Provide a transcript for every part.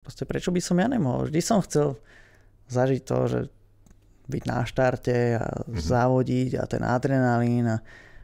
Proste prečo by som ja nemohol? Vždy som chcel zažiť to, že byť na štarte a mm-hmm. závodiť a ten adrenalín a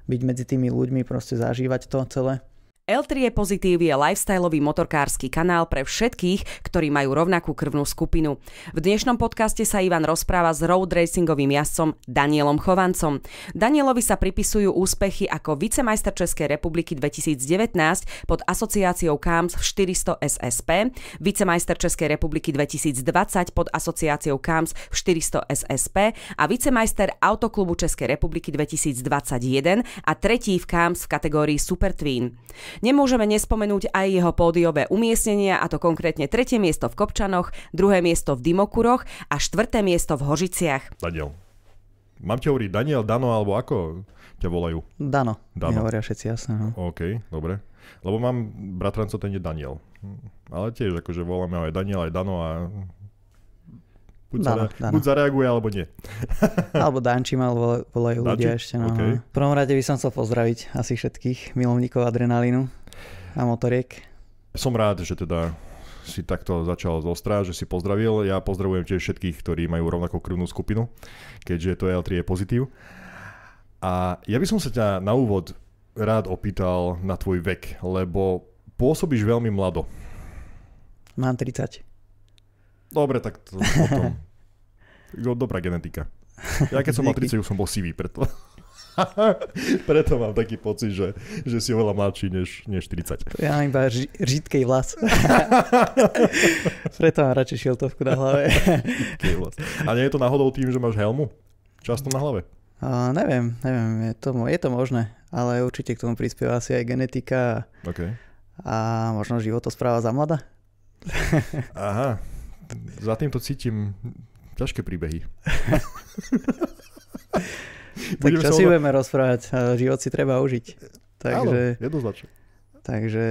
byť medzi tými ľuďmi, proste zažívať to celé. L3 je pozitív je lifestyleový motorkársky kanál pre všetkých, ktorí majú rovnakú krvnú skupinu. V dnešnom podcaste sa Ivan rozpráva s road racingovým jazdcom Danielom Chovancom. Danielovi sa pripisujú úspechy ako vicemajster Českej republiky 2019 pod asociáciou KAMS 400 SSP, vicemajster Českej republiky 2020 pod asociáciou KAMS 400 SSP a vicemajster Autoklubu Českej republiky 2021 a tretí v KAMS v kategórii Super Twin. Nemôžeme nespomenúť aj jeho pódiové umiestnenia, a to konkrétne tretie miesto v Kopčanoch, druhé miesto v Dimokuroch a štvrté miesto v Hožiciach. Daniel. Mám ťa hovoriť Daniel, Dano alebo ako ťa volajú? Dano. Dano. Hovoria všetci, jasne. No. OK, dobre. Lebo mám bratranco, ten je Daniel. Ale tiež akože voláme aj Daniel, aj Dano a Buď, dano, dano. buď zareaguje, alebo nie. alebo Danči mal volajú ľudia ešte. No. Okay. No. V prvom rade by som chcel pozdraviť asi všetkých milovníkov adrenalínu a motoriek. Som rád, že teda si takto začal z ostra, že si pozdravil. Ja pozdravujem tiež všetkých, ktorí majú rovnakú krvnú skupinu, keďže to L3 je pozitív. A ja by som sa ťa na úvod rád opýtal na tvoj vek, lebo pôsobíš veľmi mlado. Mám 30. Dobre, tak to potom dobrá genetika. Ja keď som mal 30, už som bol sivý, preto... preto mám taký pocit, že, že si oveľa mladší než, než 40. Ja mám iba ži, žitkej vlas. preto mám radšej šiltovku na hlave. A nie je to náhodou tým, že máš helmu? Často na hlave? A neviem, neviem, je to, je to možné, ale určite k tomu prispieva asi aj genetika okay. a možno životospráva za mladá. Aha, za týmto cítim Ťažké príbehy. tak čo si budeme rozprávať? Život si treba užiť. Takže, Áno, jednoznačne. Takže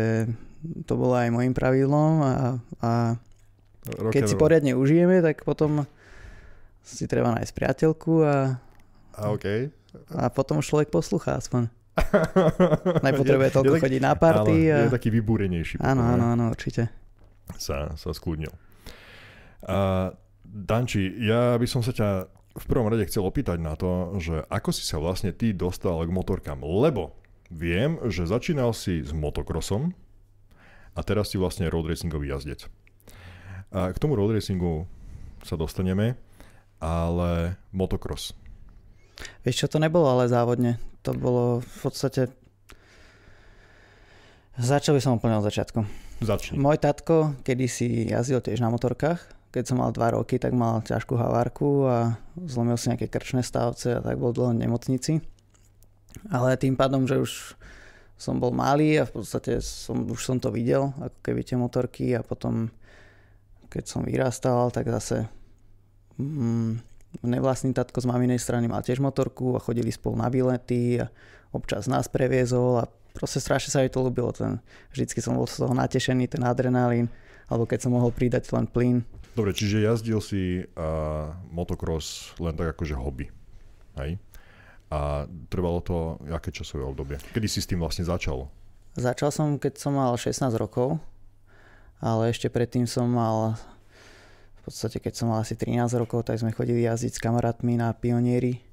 to bolo aj môjim pravidlom a, a keď si poriadne užijeme, tak potom si treba nájsť priateľku a, a, okay. a potom človek posluchá aspoň. Najpotrebuje toľko je, je chodiť na party. A... Je taký vybúrenejší. Áno, áno, áno, určite. Sa, sa skúdnil. A Danči, ja by som sa ťa v prvom rade chcel opýtať na to, že ako si sa vlastne ty dostal k motorkám, lebo viem, že začínal si s motokrosom a teraz si vlastne road racingový jazdec. A k tomu road racingu sa dostaneme, ale motocross. Vieš čo, to nebolo ale závodne. To bolo v podstate... Začal by som úplne od začiatku. Začni. Môj tatko kedysi jazdil tiež na motorkách keď som mal 2 roky, tak mal ťažkú havárku a zlomil si nejaké krčné stavce a tak bol dlho v nemocnici. Ale tým pádom, že už som bol malý a v podstate som, už som to videl, ako keby tie motorky a potom keď som vyrastal, tak zase mm, nevlastný tatko z maminej strany mal tiež motorku a chodili spolu na výlety a občas nás previezol a proste strašne sa mi to ľúbilo. Ten, vždycky som bol z toho natešený, ten adrenalín, alebo keď som mohol pridať len plyn, Dobre, čiže jazdil si uh, motocross len tak akože hobby. Hej? A trvalo to aké časové obdobie? Kedy si s tým vlastne začal? Začal som, keď som mal 16 rokov, ale ešte predtým som mal, v podstate keď som mal asi 13 rokov, tak sme chodili jazdiť s kamarátmi na pionieri,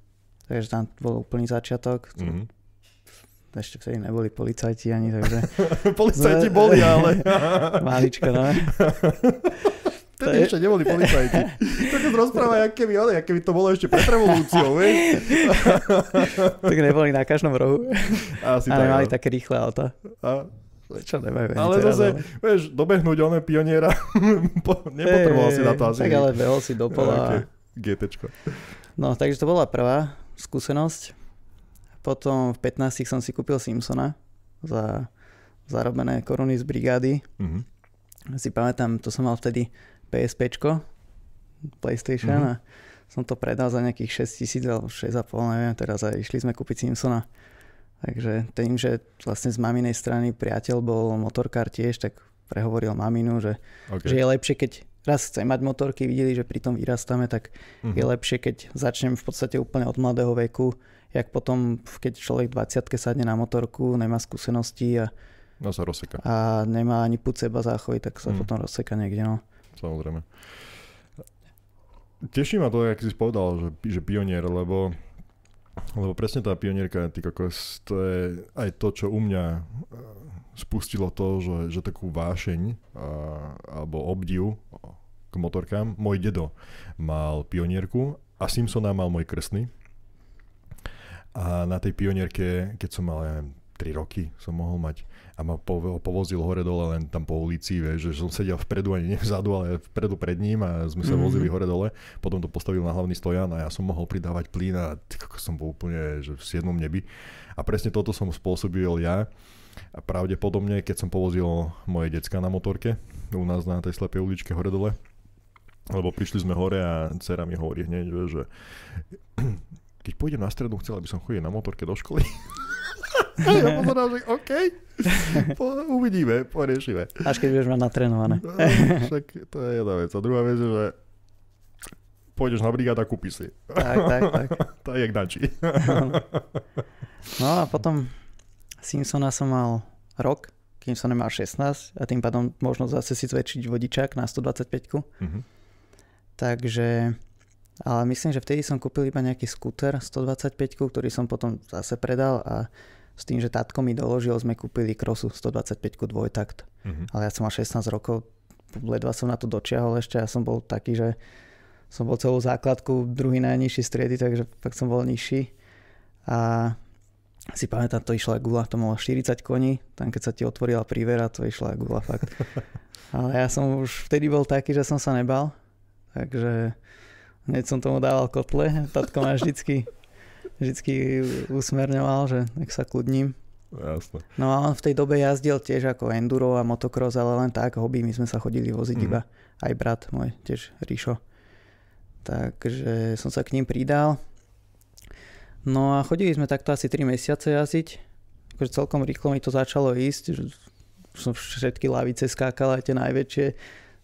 takže tam bol úplný začiatok. Mm-hmm. Ešte vtedy neboli policajti ani, takže... policajti boli, ale... Malička, no. Vtedy je... ešte neboli policajti. To keď rozpráva, aké by, ale, jak keby to bolo ešte pred revolúciou, vieš? tak neboli na každom rohu. Asi ale tak, mali no. také rýchle auta. A... Čo nemajú, Ale zase, ale... vieš, dobehnúť oné pioniera, nepotreboval hey, si na to asi. Tak ale behol si do pola. Okay. GTčko. No, takže to bola prvá skúsenosť. Potom v 15 som si kúpil Simpsona za zarobené koruny z brigády. Mm-hmm. Si pamätám, to som mal vtedy PSP, PlayStation mm-hmm. a som to predal za nejakých 6 tisíc alebo 6,5, neviem, teraz a išli sme kúpiť Simpsona. Takže tým, že vlastne z maminej strany priateľ bol motorkár tiež, tak prehovoril maminu, že, okay. že je lepšie, keď raz chcem mať motorky, videli, že pri tom vyrastame, tak mm-hmm. je mhm. lepšie, keď začnem v podstate úplne od mladého veku, jak potom, keď človek 20 sadne na motorku, nemá skúsenosti a, no sa rozseka. a nemá ani púd seba záchovy, tak sa mm. potom rozseka niekde. No samozrejme. Teší ma to, jak si povedal, že, že pionier, lebo lebo presne tá pionierka, ty kokos, to je aj to, čo u mňa eh, spustilo to, že, že takú vášeň a, alebo obdiv eh, k motorkám. Môj dedo mal pionierku a Simpsona mal môj krstný. A na tej pionierke, keď som mal, ja neviem, 3 roky som mohol mať a ma povozil hore dole len tam po ulici, vieš, že som sedel vpredu ani nevzadu, ale vpredu pred ním a sme sa mm-hmm. vozili hore dole. Potom to postavil na hlavný stojan a ja som mohol pridávať plyn a ako som bol úplne že v siedmom nebi. A presne toto som spôsobil ja. A pravdepodobne, keď som povozil moje decka na motorke u nás na tej slepej uličke hore dole, lebo prišli sme hore a dcera mi hovorí hneď, že keď pôjdem na strednú, chcel by som chodiť na motorke do školy. ja pozerám, že OK, po, uvidíme, poriešime. Až keď budeš mať natrénované. No, však to je jedna vec. A druhá vec je, že pôjdeš na brigáda a kúpiš si. Tak, tak, tak. to je jak dačí. no a potom Simpsona som mal rok, kým som nemal 16 a tým pádom možno zase si zväčšiť vodičák na 125 mm-hmm. Takže, ale myslím, že vtedy som kúpil iba nejaký skúter 125 ktorý som potom zase predal a s tým, že tatko mi doložil, sme kúpili krosu 125 dvojtakt. Mm-hmm. Ale ja som mal 16 rokov, ledva som na to dočiahol ešte, ja som bol taký, že som bol celú základku druhý najnižší striedy, takže tak som bol nižší. A si pamätám, to išla gula, to malo 40 koní, tam keď sa ti otvorila prívera, to išla gula fakt. Ale ja som už vtedy bol taký, že som sa nebal, takže hneď som tomu dával kotle, tatko ma vždycky vždycky usmerňoval, že nech sa kľudním. Jasne. No a on v tej dobe jazdil tiež ako enduro a motocross, ale len tak hobby. My sme sa chodili voziť mm. iba. Aj brat môj, tiež Ríšo. Takže som sa k ním pridal. No a chodili sme takto asi 3 mesiace jazdiť. Akože celkom rýchlo mi to začalo ísť. Som všetky lavice skákal, aj tie najväčšie.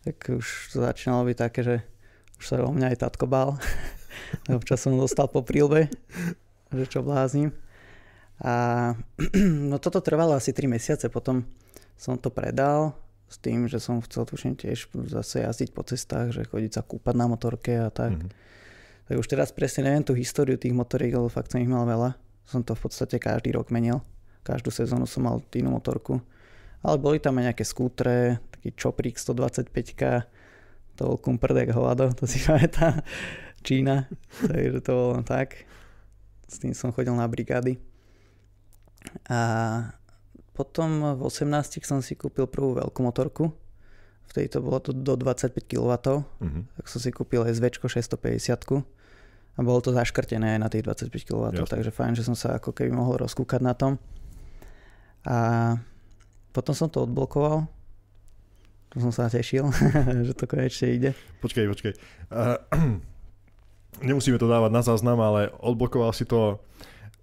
Tak už to začínalo byť také, že už sa o mňa aj tatko bal. Občas som dostal po prílbe, že čo blázním. A no toto trvalo asi 3 mesiace, potom som to predal s tým, že som chcel tuším tiež zase jazdiť po cestách, že chodiť sa kúpať na motorke a tak. Mm-hmm. Tak už teraz presne neviem tú históriu tých motoriek, lebo fakt som ich mal veľa. Som to v podstate každý rok menil. Každú sezónu som mal inú motorku. Ale boli tam aj nejaké skútre, taký čoprik 125 to bol kumprdek hovado, to si pamätám. Čína, takže to bolo tak. S tým som chodil na brigády. A potom v 18 som si kúpil prvú veľkú motorku. Vtedy to bolo to do 25 kW. Uh-huh. Tak som si kúpil SV 650 a bolo to zaškrtené aj na tých 25 kW, Jasne. takže fajn, že som sa ako keby mohol rozkúkať na tom. A potom som to odblokoval. To som sa tešil, že to konečne ide. Počkaj, počkaj. Uh, nemusíme to dávať na záznam, ale odblokoval si to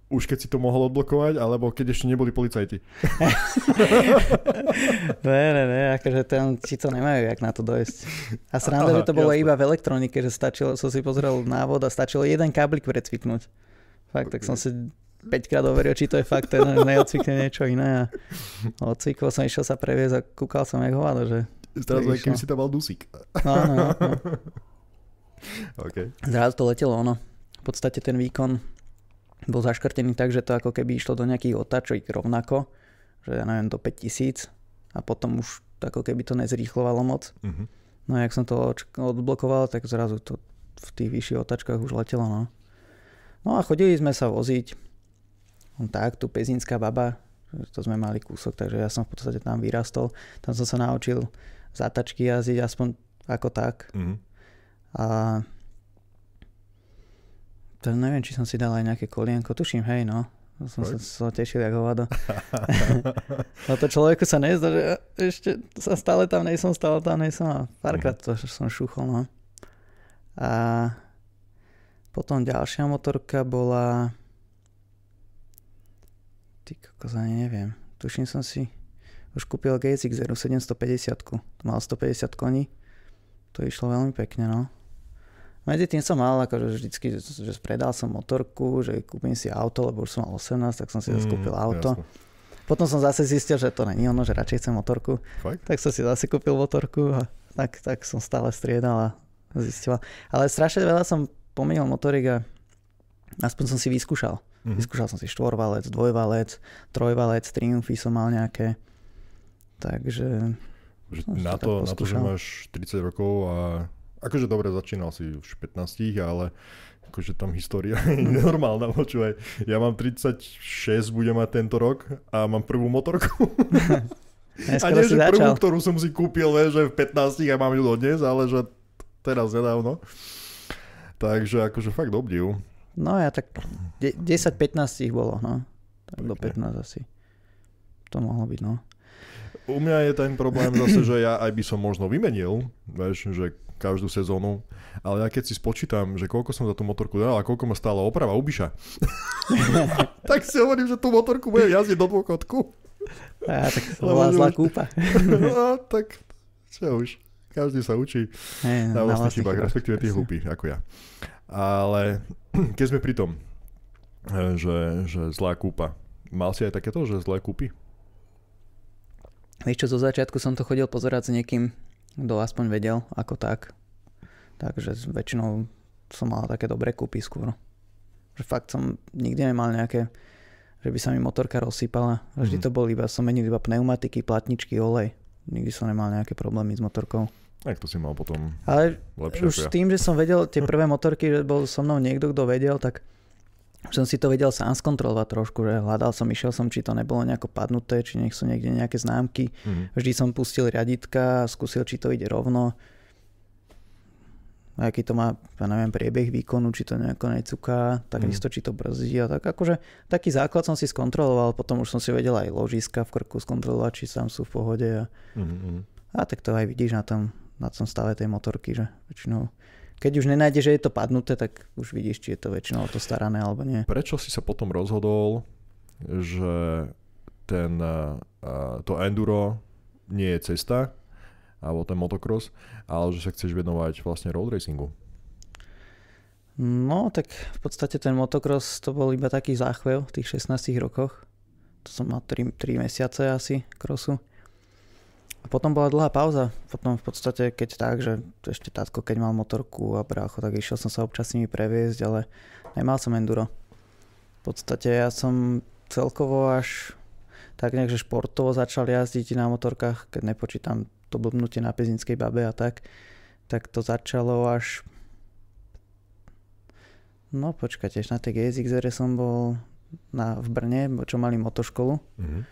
už keď si to mohol odblokovať, alebo keď ešte neboli policajti. ne, ne, ne, akože tam či to nemajú, jak na to dojsť. A sranda, Aha, že to bolo jasne. iba v elektronike, že stačilo, som si pozrel návod a stačilo jeden káblik precviknúť. Fakt, okay. tak som si 5 krát overil, či to je fakt ten, že neodcvikne niečo iné. A odcvikol som, išiel sa previesť a kúkal som, jak hovado, že... Teraz, kým si tam mal dusík. No, no, no okay. Zrazu to letelo ono. V podstate ten výkon bol zaškrtený tak, že to ako keby išlo do nejakých otáčok rovnako, že ja neviem, do 5000 a potom už ako keby to nezrýchlovalo moc. Uh-huh. No a jak som to odblokoval, tak zrazu to v tých vyšších otáčkach už letelo. No. no a chodili sme sa voziť. On tak, tu pezinská baba, to sme mali kúsok, takže ja som v podstate tam vyrastol. Tam som sa naučil zatačky jazdiť aspoň ako tak. Mm-hmm. A to neviem, či som si dal aj nejaké kolienko, tuším, hej, no. Som Poď? sa, sa tešil ako hovado. no to človeku sa nezdá, že ešte sa stále tam nejsom, stále tam nejsom a párkrát to mhm. som šuchol, no. A potom ďalšia motorka bola... Ty kokos, neviem. Tuším som si... Už kúpil GSX-R 750 To mal 150 koní. To išlo veľmi pekne, no. Medzi tým som mal akože vždycky, že, spredal som motorku, že kúpim si auto, lebo už som mal 18, tak som si mm, kúpil auto. Jasno. Potom som zase zistil, že to není ono, že radšej chcem motorku. Fakt? Tak som si zase kúpil motorku a tak, tak som stále striedal a zistila. Ale strašne veľa som pomenil motorik a aspoň som si vyskúšal. Mm-hmm. Vyskúšal som si štvorvalec, dvojvalec, trojvalec, triumfy som mal nejaké. Takže... Že no, na, to, na to, že máš 30 rokov a Akože dobre, začínal si už 15, ale akože tam história je normálna, počúvaj. Ja mám 36, budem mať tento rok a mám prvú motorku. a nie, že prvú, ktorú som si kúpil, ne, že v 15 a mám ju dnes, ale že teraz nedávno. Takže akože fakt obdiv. No ja tak 10-15 ich bolo, no. Tak Pekne. do 15 asi. To mohlo byť, no. U mňa je ten problém zase, že ja aj by som možno vymenil, vieš, že každú sezónu, ale ja keď si spočítam, že koľko som za tú motorku dal a koľko ma stála oprava ubiša, tak si hovorím, že tú motorku budem jazdiť do dôchodku. A tak bola zlá kúpa. a no, tak čo už, každý sa učí hey, no, na, na vlastných chybách, respektíve tých hlupých ako ja. Ale keď sme pri tom, eh, že, že zlá kúpa, mal si aj takéto, že zlé kúpy? Vieš čo, zo začiatku som to chodil pozerať s niekým, kto aspoň vedel ako tak. Takže väčšinou som mal také dobré kúpy skôr. Že fakt som nikdy nemal nejaké, že by sa mi motorka rozsýpala. Vždy mhm. to bol iba, som menil iba pneumatiky, platničky, olej. Nikdy som nemal nejaké problémy s motorkou. Tak to si mal potom Ale lepšie už s tým, že som vedel tie prvé motorky, že bol so mnou niekto, kto vedel, tak som si to vedel sám skontrolovať trošku, že hľadal som, išiel som, či to nebolo nejako padnuté, či nech sú niekde nejaké známky. Mm. Vždy som pustil riaditka, skúsil, či to ide rovno. A aký to má, ja neviem, priebeh výkonu, či to nejako necuká, takisto, mhm. mm. či to brzdí a tak. Akože taký základ som si skontroloval, potom už som si vedel aj ložiska v krku skontrolovať, či sám sú v pohode. A, mm. a tak to aj vidíš na tom, na tom stave tej motorky, že väčšinou keď už nenájde, že je to padnuté, tak už vidíš, či je to väčšinou to starané alebo nie. Prečo si sa potom rozhodol, že ten, eh, eh, to enduro nie je cesta, alebo ten motocross, ale že sa chceš venovať vlastne road racingu? No, tak v podstate ten motocross to bol iba taký záchvev v tých 16 rokoch. To som mal 3, 3 mesiace asi krosu. A potom bola dlhá pauza. Potom v podstate, keď tak, že ešte tátko, keď mal motorku a brácho, tak išiel som sa občas s nimi previesť, ale nemal som enduro. V podstate ja som celkovo až tak nejak, že športovo začal jazdiť na motorkách, keď nepočítam to blbnutie na pezinskej babe a tak, tak to začalo až... No počkajte, na tej GSX som bol na, v Brne, čo mali motoškolu, mm-hmm.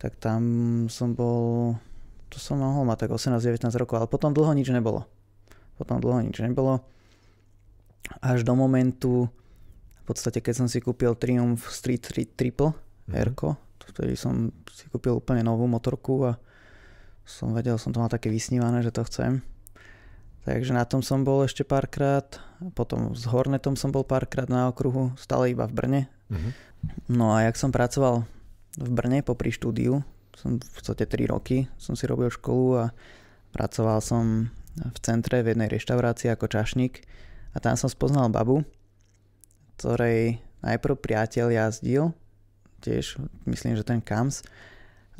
tak tam som bol to som mohol mať tak 18-19 rokov, ale potom dlho nič nebolo. Potom dlho nič nebolo. Až do momentu, v podstate keď som si kúpil Triumph Street 3 Triple mm-hmm. r vtedy som si kúpil úplne novú motorku a som vedel, som to mal také vysnívané, že to chcem. Takže na tom som bol ešte párkrát, potom s Hornetom som bol párkrát na okruhu, stále iba v Brne. Mm-hmm. No a jak som pracoval v Brne popri štúdiu, som v podstate 3 roky som si robil školu a pracoval som v centre v jednej reštaurácii ako čašník a tam som spoznal babu, ktorej najprv priateľ jazdil, tiež myslím, že ten Kams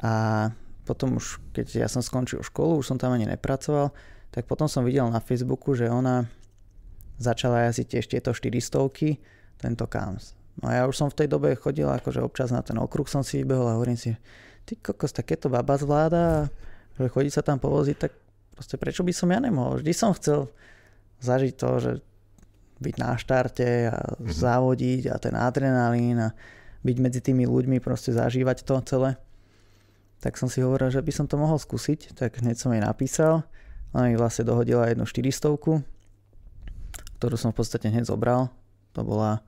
a potom už, keď ja som skončil školu, už som tam ani nepracoval, tak potom som videl na Facebooku, že ona začala jazdiť tiež tieto 400 tento Kams. No a ja už som v tej dobe chodil akože občas na ten okruh som si vybehol a hovorím si, ty kokos, takéto baba zvláda, že chodí sa tam povoziť, tak proste prečo by som ja nemohol? Vždy som chcel zažiť to, že byť na štarte a mm-hmm. závodiť a ten adrenalín a byť medzi tými ľuďmi, proste zažívať to celé. Tak som si hovoril, že by som to mohol skúsiť, tak hneď som jej napísal. Ona mi vlastne dohodila jednu 400 ktorú som v podstate hneď zobral. To bola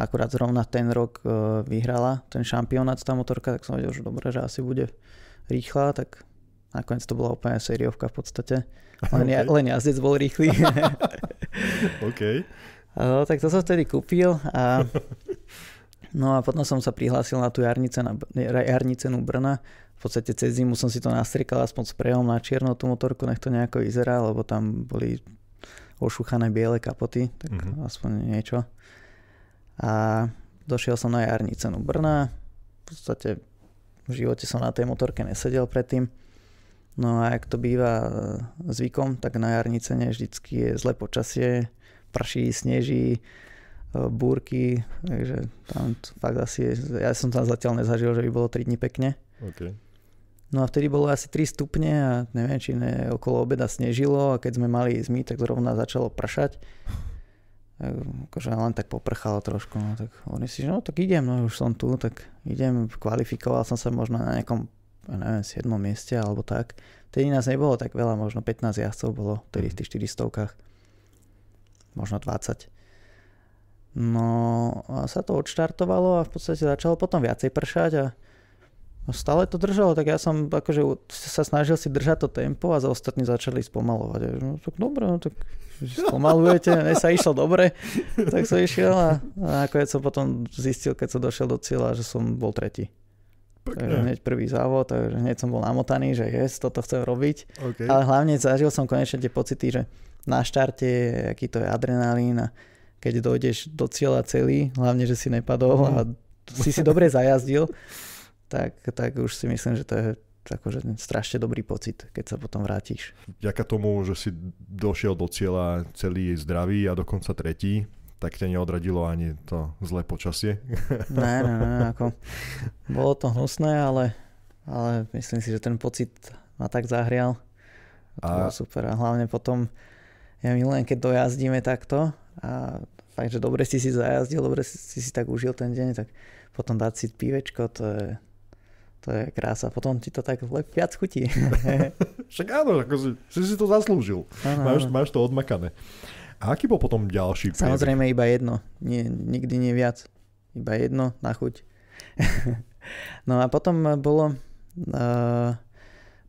akurát zrovna ten rok e, vyhrala ten šampionát tá motorka, tak som vedel, že dobre, že asi bude rýchla, tak nakoniec to bola úplne sériovka v podstate. Len, okay. ja, len jazdec bol rýchly. OK. No, tak to som vtedy kúpil a no a potom som sa prihlásil na tú jarnice na, jarnicenu Brna. V podstate cez zimu som si to nastriekal aspoň sprejom na čierno tú motorku, nech to nejako vyzerá, lebo tam boli ošúchané biele kapoty, tak mm-hmm. aspoň niečo. A došiel som na jarní cenu Brna. V podstate v živote som na tej motorke nesedel predtým. No a ak to býva e, zvykom, tak na jarnice cene vždycky je zle počasie, prší, sneží, e, búrky, takže tam fakt asi, ja som tam zatiaľ nezažil, že by bolo 3 dní pekne. Okay. No a vtedy bolo asi 3 stupne a neviem, či ne, okolo obeda snežilo a keď sme mali ísť my, tak zrovna začalo pršať akože len tak poprchalo trošku, no tak oni si, že no tak idem, no už som tu, tak idem, kvalifikoval som sa možno na nejakom, neviem, 7. mieste alebo tak. Tedy nás nebolo tak veľa, možno 15 jazdcov bolo, tedy v tých 400 mhm. možno 20. No a sa to odštartovalo a v podstate začalo potom viacej pršať a No stále to držalo, tak ja som akože sa snažil si držať to tempo a za ostatní začali spomalovať. No tak dobre, no tak spomalujete, ne sa išlo dobre, tak som išiel a, a nakoniec som potom zistil, keď som došiel do cieľa, že som bol tretí. Pekne. Takže hneď prvý závod, takže hneď som bol namotaný, že yes, toto chcem robiť. Okay. Ale hlavne zažil som konečne tie pocity, že na štarte, aký to je adrenalín a keď dojdeš do cieľa celý, hlavne, že si nepadol a mhm. si si dobre zajazdil, tak, tak už si myslím, že to je akože strašne dobrý pocit, keď sa potom vrátiš. Ďaka tomu, že si došiel do cieľa celý zdravý a dokonca tretí, tak ťa neodradilo ani to zlé počasie? Ne, ne, ne, ako, bolo to hnusné, ale, ale myslím si, že ten pocit ma tak zahrial. To a... bolo super a hlavne potom, ja milujem, keď dojazdíme takto a fakt, že dobre si si zajazdil, dobre si si tak užil ten deň, tak potom dať si pívečko, to je, to je krása. Potom ti to tak viac chutí. Však áno, ako si, si, si to zaslúžil. Ano, máš, ano. máš to odmakané. A aký bol potom ďalší príbeh? Samozrejme iba jedno. Nie, nikdy nie viac. Iba jedno na chuť. no a potom bolo... Uh,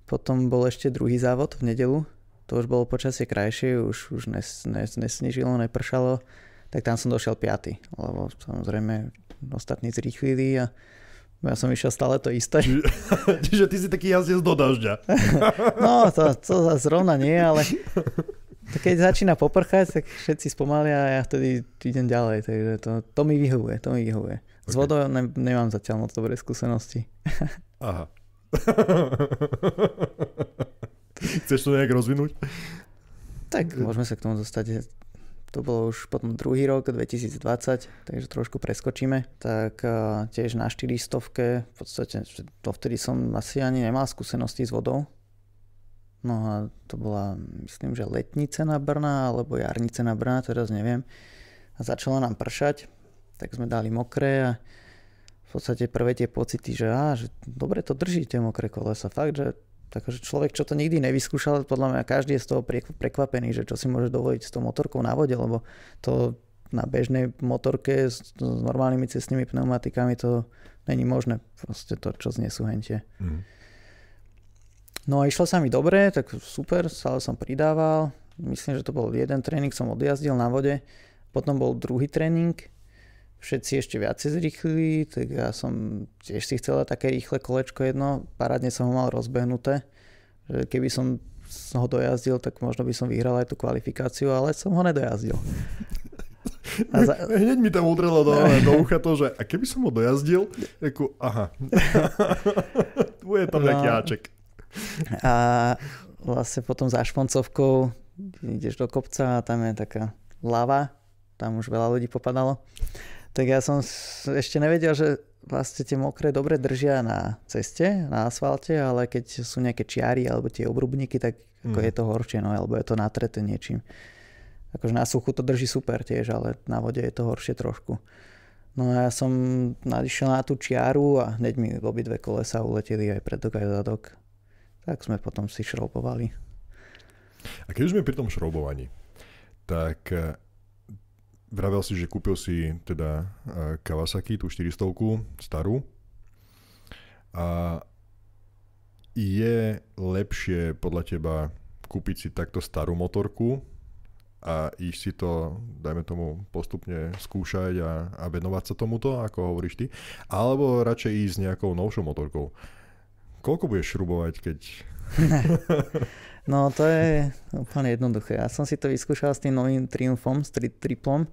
potom bol ešte druhý závod v nedelu. To už bolo počasie krajšie, už, už nes, nes, nesnežilo, nepršalo. Tak tam som došiel piaty, lebo samozrejme ostatní zrýchlili a ja som išiel stále to isté. Čiže ty si taký jazdec do dažďa. no, to, to zrovna nie, ale to keď začína poprchať, tak všetci spomalia a ja vtedy idem ďalej. Takže to, to mi vyhovuje, to mi vyhovuje. Okay. S vodou ne, nemám zatiaľ moc dobré skúsenosti. Aha. Chceš to nejak rozvinúť? Tak môžeme sa k tomu dostať to bolo už potom druhý rok, 2020, takže trošku preskočíme, tak eh, tiež na 400, v podstate to vtedy som asi ani nemal skúsenosti s vodou. No a to bola, myslím, že letnice na Brna, alebo jarnice na Brna, teraz neviem. A začalo nám pršať, tak sme dali mokré a v podstate prvé tie pocity, že á, že dobre to drží tie mokré kolesa. Fakt, že Takže akože človek, čo to nikdy nevyskúšal, podľa mňa každý je z toho prekvapený, že čo si môže dovoliť s tou motorkou na vode, lebo to na bežnej motorke s, s normálnymi cestnými pneumatikami to není možné, proste to, čo znesú hentie. Mm. No a išlo sa mi dobre, tak super, stále som pridával. Myslím, že to bol jeden tréning, som odjazdil na vode. Potom bol druhý tréning, všetci ešte viacej zrýchlili, tak ja som tiež si chcel také rýchle kolečko jedno, parádne som ho mal rozbehnuté, že keby som ho dojazdil, tak možno by som vyhral aj tú kvalifikáciu, ale som ho nedojazdil. A za... Hneď mi tam udrelo do, do ucha to, že a keby som ho dojazdil, ako aha, je tam nejaký háček. No. A vlastne potom za Šponcovkou ideš do kopca a tam je taká lava, tam už veľa ľudí popadalo tak ja som ešte nevedel, že vlastne tie mokré dobre držia na ceste, na asfalte, ale keď sú nejaké čiary alebo tie obrubníky, tak ako mm. je to horšie, no, alebo je to natreté niečím. Akože na suchu to drží super tiež, ale na vode je to horšie trošku. No a ja som nadišiel na tú čiaru a hneď mi obidve kolesa uleteli aj predok aj zadok. Tak sme potom si šroubovali. A keď už sme pri tom šroubovaní, tak eh, Vravel si, že kúpil si teda e, Kawasaki, tú 400 starú. A je lepšie podľa teba kúpiť si takto starú motorku a ísť si to, dajme tomu, postupne skúšať a, a venovať sa tomuto, ako hovoríš ty, alebo radšej ísť s nejakou novšou motorkou. Koľko budeš šrubovať, keď... No to je úplne jednoduché. Ja som si to vyskúšal s tým novým triumfom s tri, triplom.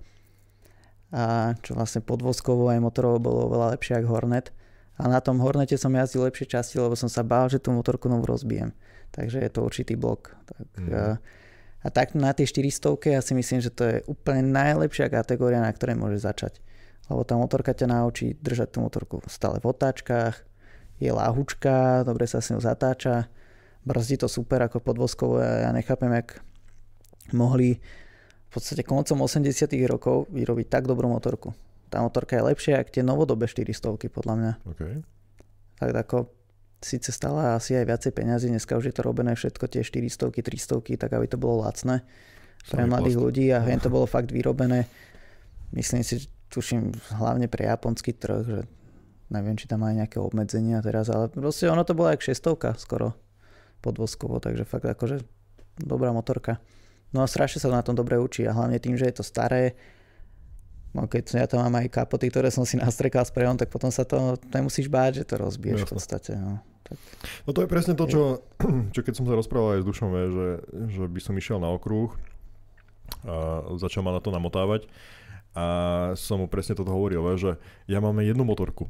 A čo vlastne podvozkovo aj motorovo bolo oveľa lepšie ako Hornet. A na tom Hornete som jazdil lepšie časti, lebo som sa bál, že tú motorku novú rozbijem. Takže je to určitý blok. Tak, mm. a, a tak na tej 400 ja si myslím, že to je úplne najlepšia kategória, na ktorej môže začať. Lebo tá motorka ťa naučí držať tú motorku stále v otáčkach, je láhučka, dobre sa s ňou zatáča brzdí to super ako podvozkovo a ja nechápem, jak mohli v podstate koncom 80 rokov vyrobiť tak dobrú motorku. Tá motorka je lepšia, ako tie novodobé 400 podľa mňa. Okay. Tak ako síce stala asi aj viacej peňazí, dneska už je to robené všetko tie 400 300 tak aby to bolo lacné pre mladých plastik. ľudí a viem to bolo fakt vyrobené, myslím si, tuším hlavne pre japonský trh, že neviem, či tam aj nejaké obmedzenia teraz, ale proste ono to bolo aj 600 skoro podvozkovo, takže fakt akože dobrá motorka. No a strašne sa na tom dobre učí a hlavne tým, že je to staré, No keď ja tam mám aj kapoty, ktoré som si nastrekal s prejom, tak potom sa to nemusíš báť, že to rozbiješ Jasne. v podstate. No. Tak... no to je presne to, čo, čo keď som sa rozprával aj s Dušom, vie, že, že by som išiel na okruh a začal ma na to namotávať a som mu presne toto hovoril, že ja mám jednu motorku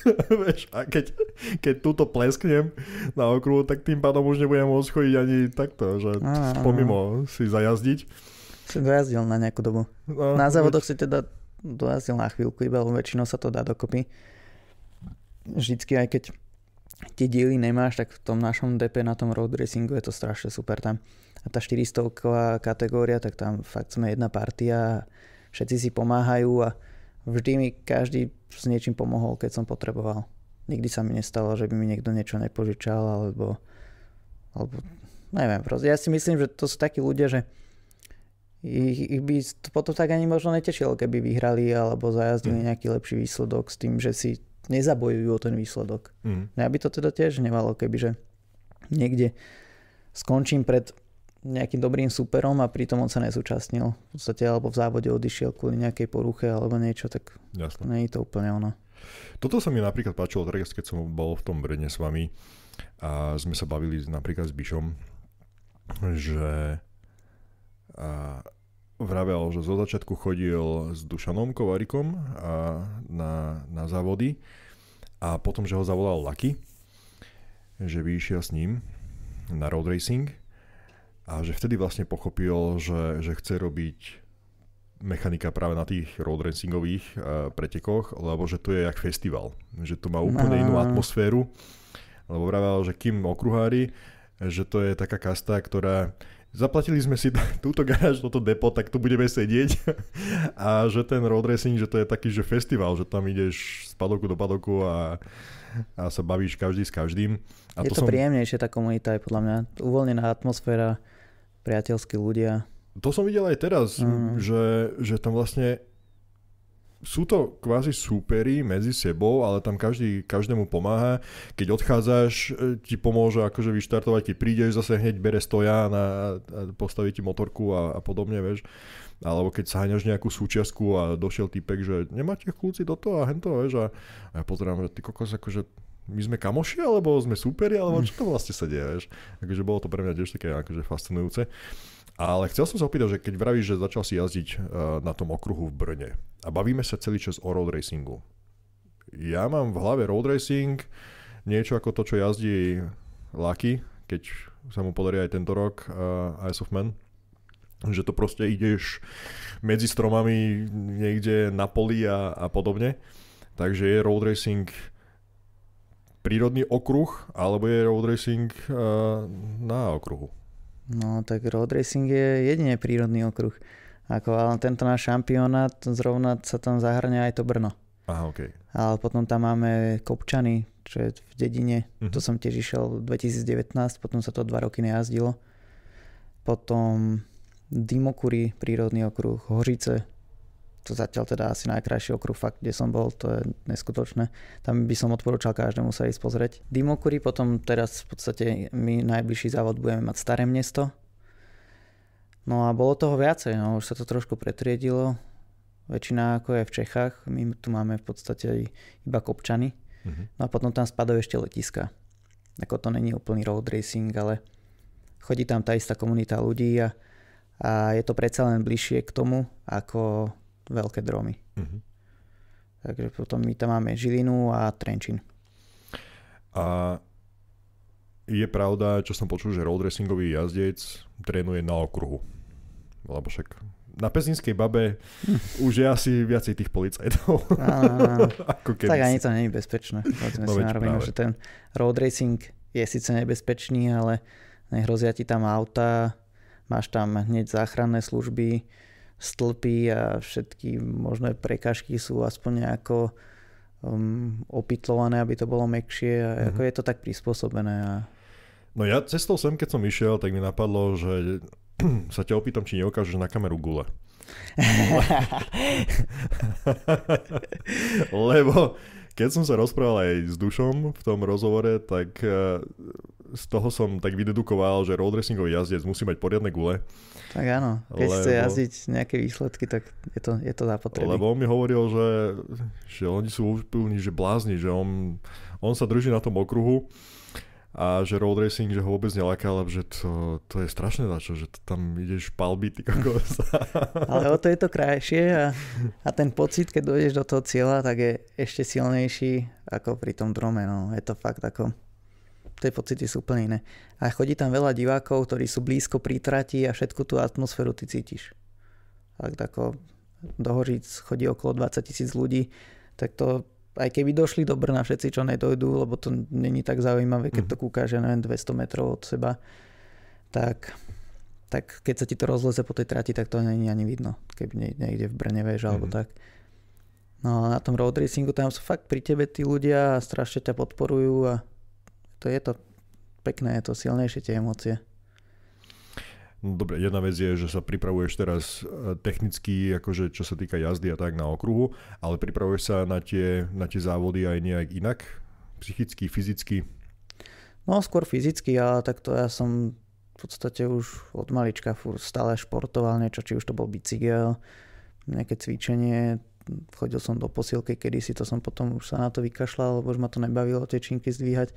Vieš, a keď, keď túto plesknem na okruhu, tak tým pádom už nebudem môcť chodiť ani takto, že a, pomimo si zajazdiť. Si dojazdil na nejakú dobu. A, no. na závodoch veď... si teda dojazdil na chvíľku, iba väčšinou sa to dá dokopy. Vždycky, aj keď tie diely nemáš, tak v tom našom DP na tom road racingu je to strašne super tam. A tá 400 kategória, tak tam fakt sme jedna partia, všetci si pomáhajú a vždy mi každý s niečím pomohol, keď som potreboval. Nikdy sa mi nestalo, že by mi niekto niečo nepožičal, alebo, alebo neviem, proste. Ja si myslím, že to sú takí ľudia, že ich, ich by potom tak ani možno netešilo, keby vyhrali alebo zajazdili mm. nejaký lepší výsledok s tým, že si nezabojujú o ten výsledok. Mm. Ja by to teda tiež nemalo, kebyže niekde skončím pred nejakým dobrým superom a pritom on sa nezúčastnil. V podstate alebo v závode odišiel kvôli nejakej poruche alebo niečo, tak Jasne. nie je to úplne ono. Toto sa mi napríklad páčilo, teraz keď som bol v tom Brne s vami a sme sa bavili napríklad s Bišom, že a vravel, že zo začiatku chodil s Dušanom Kovarikom a na, na závody a potom, že ho zavolal Laky, že vyšiel s ním na road racing a že vtedy vlastne pochopil, že, že chce robiť mechanika práve na tých road racingových uh, pretekoch, lebo že to je jak festival, že to má úplne no. inú atmosféru. Lebo vravel, že kým okruhári, že to je taká kasta, ktorá zaplatili sme si túto garáž, toto depo, tak tu budeme sedieť. A že ten road racing, že to je taký, že festival, že tam ideš z padoku do padoku a, a sa bavíš každý s každým. A je to, to som... príjemnejšie tá komunita, je podľa mňa uvoľnená atmosféra priateľskí ľudia. To som videl aj teraz, mm. že, že tam vlastne sú to kvázi súperi medzi sebou, ale tam každý každému pomáha. Keď odchádzaš, e, ti pomôže akože vyštartovať, keď prídeš zase hneď bere stojan a, a postaví ti motorku a, a podobne, vieš. Alebo keď sáňaš nejakú súčiasku a došiel typek, že nemáte kľúci do toho a hento, vieš. A, a ja pozerám, že ty kokos, akože my sme kamoši, alebo sme superi, alebo mm. čo to vlastne sa deje, vieš. Takže bolo to pre mňa tiež také akože fascinujúce. Ale chcel som sa opýtať, že keď vravíš, že začal si jazdiť eh, na tom okruhu v Brne a bavíme sa celý čas o road racingu. Ja mám v hlave road racing, niečo ako to, čo jazdí Lucky, keď sa mu podarí aj tento rok uh, Ice of Man. Že to proste ideš medzi stromami niekde na poli a, a podobne. Takže je road racing prírodný okruh, alebo je road racing eh, na okruhu? No, tak road racing je jedine prírodný okruh. Ako, ale tento náš šampionát, zrovna sa tam zahrňa aj to Brno. Aha, okay. Ale potom tam máme Kopčany, čo je v dedine. Uh-huh. To som tiež išiel 2019, potom sa to dva roky nejazdilo. Potom Dimokury, prírodný okruh, Hořice, to zatiaľ teda asi najkrajší okruh fakt, kde som bol, to je neskutočné. Tam by som odporúčal každému sa ísť pozrieť. Dimokuri, potom teraz v podstate my najbližší závod budeme mať Staré mesto. No a bolo toho viacej, no už sa to trošku pretriedilo. Väčšina ako je v Čechách, my tu máme v podstate iba kopčany. Mm-hmm. No a potom tam spadajú ešte letiska. Ako to není úplný road racing, ale chodí tam tá istá komunita ľudí a, a je to predsa len bližšie k tomu, ako veľké dromy. Uh-huh. Takže potom my tam máme Žilinu a Trenčín. A je pravda, čo som počul, že racingový jazdec trénuje na okruhu. Lebo však na pezinskej babe hm. už je asi viacej tých policajtov. Áno, áno. tak ani to není bezpečné. Povedzme no si na rovinu, že ten road racing je síce nebezpečný, ale nehrozia ti tam auta, máš tam hneď záchranné služby, stĺpy a všetky možné prekažky sú aspoň nejako um, opitlované, aby to bolo mekšie a mm-hmm. ako je to tak prispôsobené. A... No ja cestou sem, keď som išiel, tak mi napadlo, že sa ťa opýtam, či neukážeš na kameru gule. Lebo keď som sa rozprával aj s Dušom v tom rozhovore, tak eh, z toho som tak vydedukoval, že road racingový jazdec musí mať poriadne gule. Tak áno, keď lebo, chce jazdiť nejaké výsledky, tak je to, je to zapotreby. Lebo on mi hovoril, že, že oni sú úplní, že blázni, že on, on sa drží na tom okruhu a že road racing, že ho vôbec nelaká, ale že to, to je strašné dačo, že to tam ideš palby, ty kokos. Ale o to je to krajšie a, a ten pocit, keď dojdeš do toho cieľa, tak je ešte silnejší ako pri tom drome. No. Je to fakt ako tie pocity sú úplne iné. A chodí tam veľa divákov, ktorí sú blízko pri trati a všetku tú atmosféru ty cítiš. Ak ako do Horíc chodí okolo 20 tisíc ľudí, tak to aj keby došli do Brna všetci, čo nedojdú, lebo to není tak zaujímavé, keď to mhm. kúkaš, ja neviem, 200 metrov od seba, tak, tak keď sa ti to rozleze po tej trati, tak to není ani vidno, keby niekde v Brne vieš, alebo mm-hmm. tak. No a na tom road racingu tam sú fakt pri tebe tí ľudia a strašne ťa podporujú a to je to pekné, je to silnejšie tie emócie. No dobre, jedna vec je, že sa pripravuješ teraz eh, technicky, akože čo sa týka jazdy a tak na okruhu, ale pripravuješ sa na tie, na tie závody aj nejak inak? Psychicky, fyzicky? No skôr fyzicky, ale takto ja som v podstate už od malička stále športoval niečo, či už to bol bicykel, nejaké cvičenie, chodil som do posielky kedysi, to som potom už sa na to vykašľal, lebo už ma to nebavilo tie činky zdvíhať.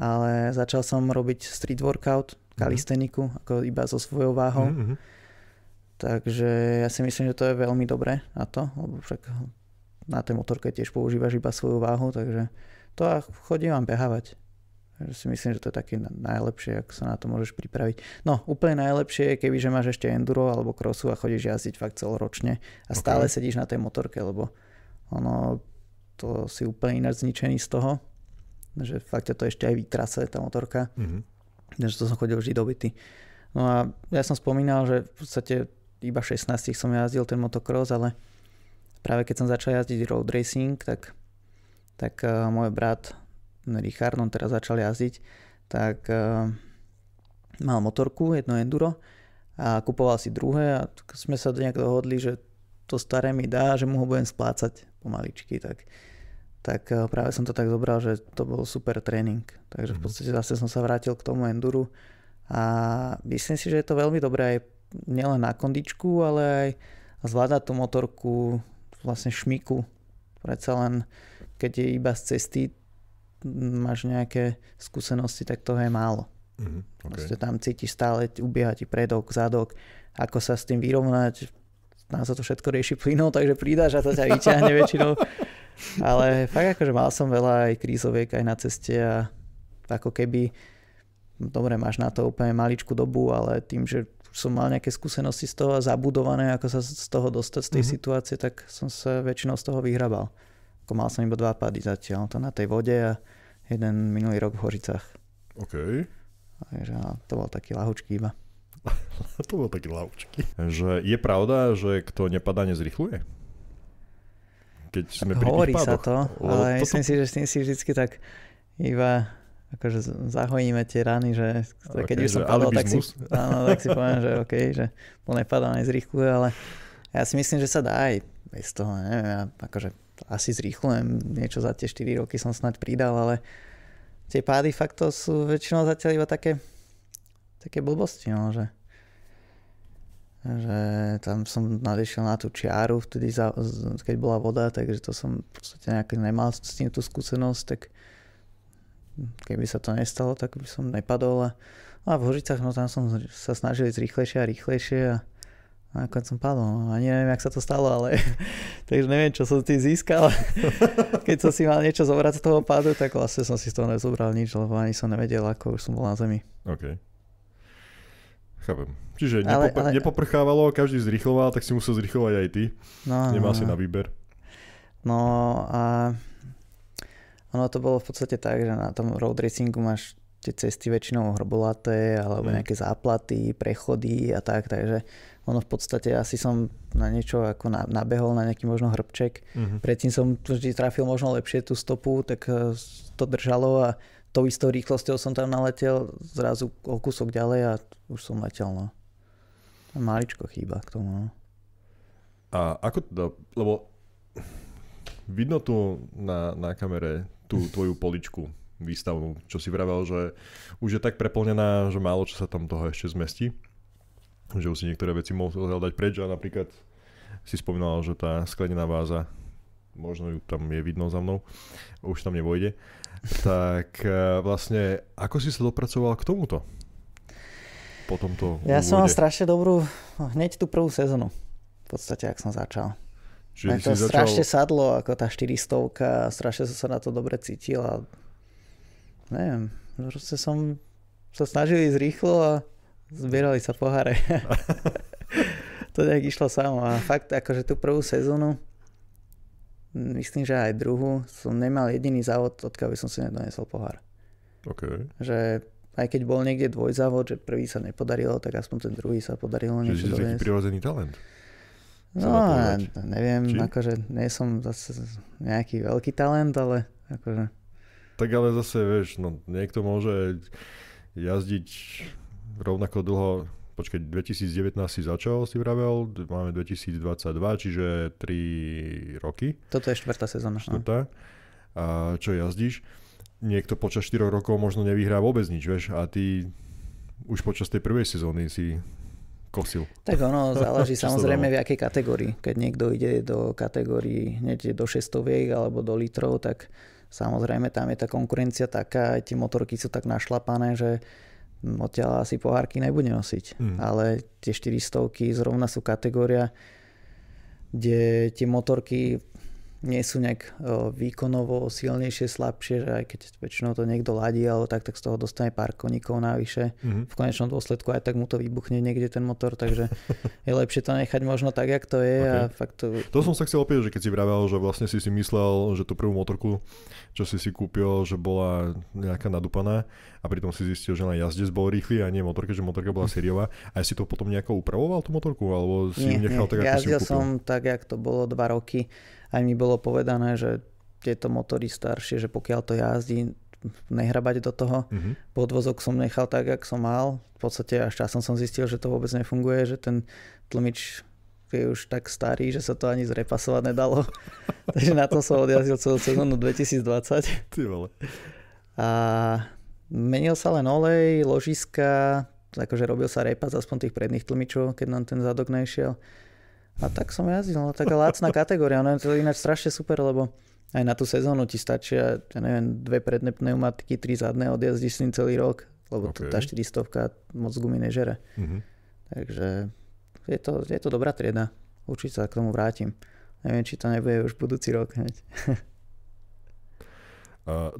Ale začal som robiť street workout, mhm. kalisteniku, mm-hmm. ako iba so svojou váhou. Mm-hmm. Takže ja si myslím, že to je veľmi dobré na to, lebo však na tej motorke tiež používaš iba svoju váhu, takže to a chodím vám behávať. Takže si myslím, že to je také najlepšie, ak sa na to môžeš pripraviť. No, úplne najlepšie je, keby že máš ešte enduro alebo crossu a chodíš jazdiť fakt celoročne a okay. stále sedíš na tej motorke, lebo ono, to si úplne ináč zničený z toho, že fakt to ešte aj vytrase, tá motorka. Mm-hmm. Takže to som chodil vždy dobitý. No a ja som spomínal, že v podstate iba 16 som jazdil ten motocross, ale práve keď som začal jazdiť road racing, tak, tak eh, môj brat Richardom teraz začal jazdiť, tak uh, mal motorku, jedno enduro a kupoval si druhé a sme sa nejak dohodli, že to staré mi dá, že mu ho budem splácať pomaličky, tak, tak eh, práve som to tak zobral, že to bol super tréning. Takže v mhm. podstate zase som sa vrátil k tomu enduru a myslím si, že je to veľmi dobré aj nielen na kondičku, ale aj zvládať tú motorku, vlastne šmiku. Predsa len, keď je iba z cesty, máš nejaké skúsenosti, tak toho je málo. Mm-hmm, okay. Proste tam cítiš stále, ubieha ti predok, zadok, ako sa s tým vyrovnať, tam sa to všetko rieši plynou, takže pridáš a to ťa vyťahne väčšinou. Ale fakt akože mal som veľa aj krízoviek aj na ceste a ako keby, dobre, máš na to úplne maličku dobu, ale tým, že som mal nejaké skúsenosti z toho a zabudované, ako sa z toho dostať z tej mm-hmm. situácie, tak som sa väčšinou z toho vyhrabal. Ako mal som iba dva pady zatiaľ, to na tej vode a jeden minulý rok v Horicách. OK. Takže to bol taký lahučký iba. to bol taký lahučký. Že je pravda, že kto nepadá, nezrychluje? Keď sme pri Hovorí sa to, ale myslím si, že s tým si vždycky tak iba akože zahojíme tie rany, že okay, keď už som padol, tak si, áno, tak si poviem, že OK, že to nepadá, nezrychluje, ale ja si myslím, že sa dá aj bez toho, neviem, ja akože asi zrýchlujem, niečo za tie 4 roky som snáď pridal, ale tie pády fakt to sú väčšinou zatiaľ iba také, také blbosti, no, že, že tam som nadešiel na tú čiaru, vtedy za, keď bola voda, takže to som v podstate nejak nemal s tým tú skúsenosť, tak keby sa to nestalo, tak by som nepadol a, a v Hořicach, no tam som sa snažil ísť rýchlejšie a rýchlejšie a a ako som padol. Ani neviem, jak sa to stalo, ale takže neviem, čo som ty získal. Keď som si mal niečo zobrať z toho pádu, tak vlastne som si z toho nezobral nič, lebo ani som nevedel, ako už som bol na zemi. OK. Chápem. Čiže ale, nepopr- ale... nepoprchávalo, každý zrychloval, tak si musel zrychlovať aj ty. No, Nemal no. si na výber. No a ono to bolo v podstate tak, že na tom road racingu máš tie cesty väčšinou hrbolaté alebo mm. nejaké záplaty, prechody a tak, takže ono v podstate asi som na niečo ako na, nabehol, na nejaký možno hrbček. Mm-hmm. Predtým som vždy trafil možno lepšie tú stopu, tak e, to držalo a tou istou rýchlosťou som tam naletel zrazu o kúsok ďalej a už som letel. No. Maličko chýba k tomu. No. A ako teda, lebo vidno tu na, na kamere tú tvoju poličku výstavu, čo si vravel, že už je tak preplnená, že málo čo sa tam toho ešte zmestí že už si niektoré veci mohol dať preč a napríklad si spomínal, že tá sklenená váza, možno ju tam je vidno za mnou, už tam nevojde, tak e, vlastne ako si sa dopracoval k tomuto? Po tomto ja úvode? som mal strašne dobrú, hneď tú prvú sezonu, v podstate, ak som začal. Čiže to začal... strašne sadlo, ako tá 400 strašne som sa na to dobre cítil a neviem, proste som sa snažil ísť rýchlo a zbierali sa poháre. to nejak išlo samo. A fakt, akože tú prvú sezónu, myslím, že aj druhú, som nemal jediný závod, odkiaľ by som si nedonesol pohár. OK. Že aj keď bol niekde dvojzávod, že prvý sa nepodarilo, tak aspoň ten druhý sa podarilo Čiže niečo doniesť. prirodzený talent. No, neviem, Či? akože nie som zase nejaký veľký talent, ale akože... Tak ale zase, vieš, no niekto môže jazdiť rovnako dlho, počkej, 2019 si začal, si vravel, máme 2022, čiže 3 roky. Toto je štvrtá sezóna. No. Štvrtá. A čo jazdíš? Niekto počas 4 rokov možno nevyhrá vôbec nič, vieš, a ty už počas tej prvej sezóny si kosil. Tak ono záleží samozrejme v akej kategórii. Keď niekto ide do kategórii hneď do 600 alebo do litrov, tak samozrejme tam je tá konkurencia taká, aj tie motorky sú tak našlapané, že odtiaľ asi pohárky nebude nosiť. Mm. Ale tie 400 zrovna sú kategória, kde tie motorky nie sú nejak e, výkonovo silnejšie, slabšie, že aj keď väčšinou to niekto ladí, alebo tak, tak z toho dostane pár koníkov navyše. Mm-hmm. V konečnom dôsledku aj tak mu to vybuchne niekde ten motor, takže je lepšie to nechať možno tak, jak to je. Okay. A fakt to... to som sa chcel opäť, že keď si vravel, že vlastne si si myslel, že tú prvú motorku, čo si si kúpil, že bola nejaká nadupaná a pritom si zistil, že na jazde bol rýchly a nie motorka, že motorka bola sériová. A si to potom nejako upravoval tú motorku? Alebo si nie, ju nechal nie. tak, ako Jazdil si ju kúpil? som tak, jak to bolo dva roky aj mi bolo povedané, že tieto motory staršie, že pokiaľ to jazdí, nehrabať do toho. Mm-hmm. Podvozok som nechal tak, jak som mal. V podstate až časom som zistil, že to vôbec nefunguje, že ten tlmič je už tak starý, že sa to ani zrepasovať nedalo. Takže na to som odjazdil celú sezónu 2020. Ty vole. A menil sa len olej, ložiska, akože robil sa repas aspoň tých predných tlmičov, keď nám ten zadok nešiel a tak som jazdil, no taká lacná kategória, no to je ináč strašne super, lebo aj na tú sezónu ti stačia, ja neviem, dve predné pneumatiky, tri zadné, odjazdíš s ním celý rok, lebo okay. tá 400 moc gumy nežere. Mm-hmm. Takže je to, je to dobrá trieda. Určite sa k tomu vrátim. Neviem, či to nebude už budúci rok hneď.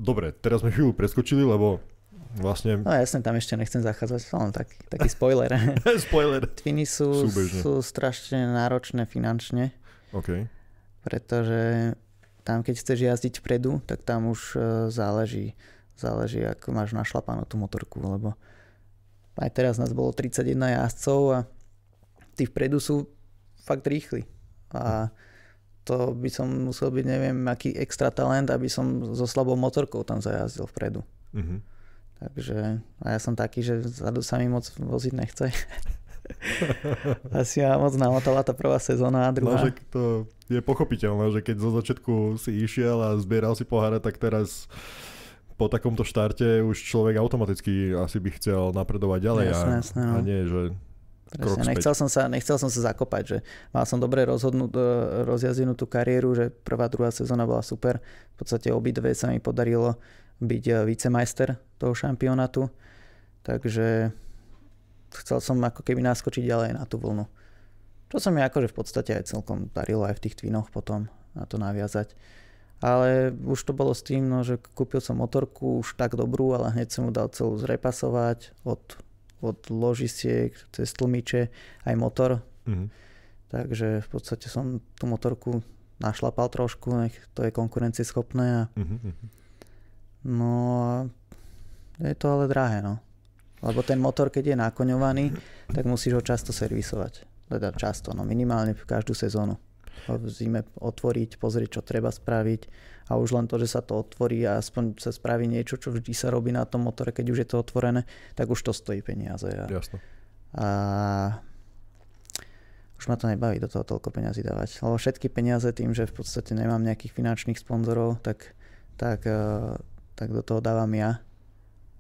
Dobre, teraz sme chvíľu preskočili, lebo vlastne... No jasne, tam ešte nechcem zachádzať, len tak, taký spoiler. spoiler. Twiny sú, sú strašne náročné finančne. OK. Pretože tam, keď chceš jazdiť vpredu, tak tam už e, záleží, záleží, ako máš našlapanú tú motorku, lebo aj teraz nás bolo 31 jazdcov a tí vpredu sú fakt rýchli. A to by som musel byť neviem aký extra talent, aby som so slabou motorkou tam zajazdil vpredu. Mm-hmm. Takže, a ja som taký, že vzadu sa mi moc voziť nechce. Asi ma moc namotala tá prvá sezóna a druhá. No, to je pochopiteľné, že keď zo začiatku si išiel a zbieral si poháre, tak teraz po takomto štarte už človek automaticky asi by chcel napredovať ďalej jasné, a, jasné, no. a nie, že Presne, nechcel som, sa, nechcel som sa zakopať, že mal som dobre rozhodnúť e, rozjazdenú tú kariéru, že prvá, druhá sezóna bola super, v podstate obidve sa mi podarilo byť eh, vicemajster toho šampionátu. Takže chcel som ako keby naskočiť ďalej na tú vlnu. Čo sa mi akože v podstate aj celkom darilo aj v tých twinoch potom na to naviazať. Ale už to bolo s tým, no, že kúpil som motorku už tak dobrú, ale hneď som mu dal celú zrepasovať od, od ložisiek cez tlmiče aj motor. Mm-hmm. Takže v podstate som tú motorku našlapal trošku, nech to je konkurencieschopné a mm-hmm. No a je to ale drahé, no. Lebo ten motor, keď je nakoňovaný, tak musíš ho často servisovať. Teda často, no minimálne v každú sezónu. V zime otvoriť, pozrieť, čo treba spraviť a už len to, že sa to otvorí a aspoň sa spraví niečo, čo vždy sa robí na tom motore, keď už je to otvorené, tak už to stojí peniaze. A, Jasne. a už ma to nebaví do toho toľko peniazy dávať. Lebo všetky peniaze tým, že v podstate nemám nejakých finančných sponzorov, tak, tak eh, tak do toho dávam ja.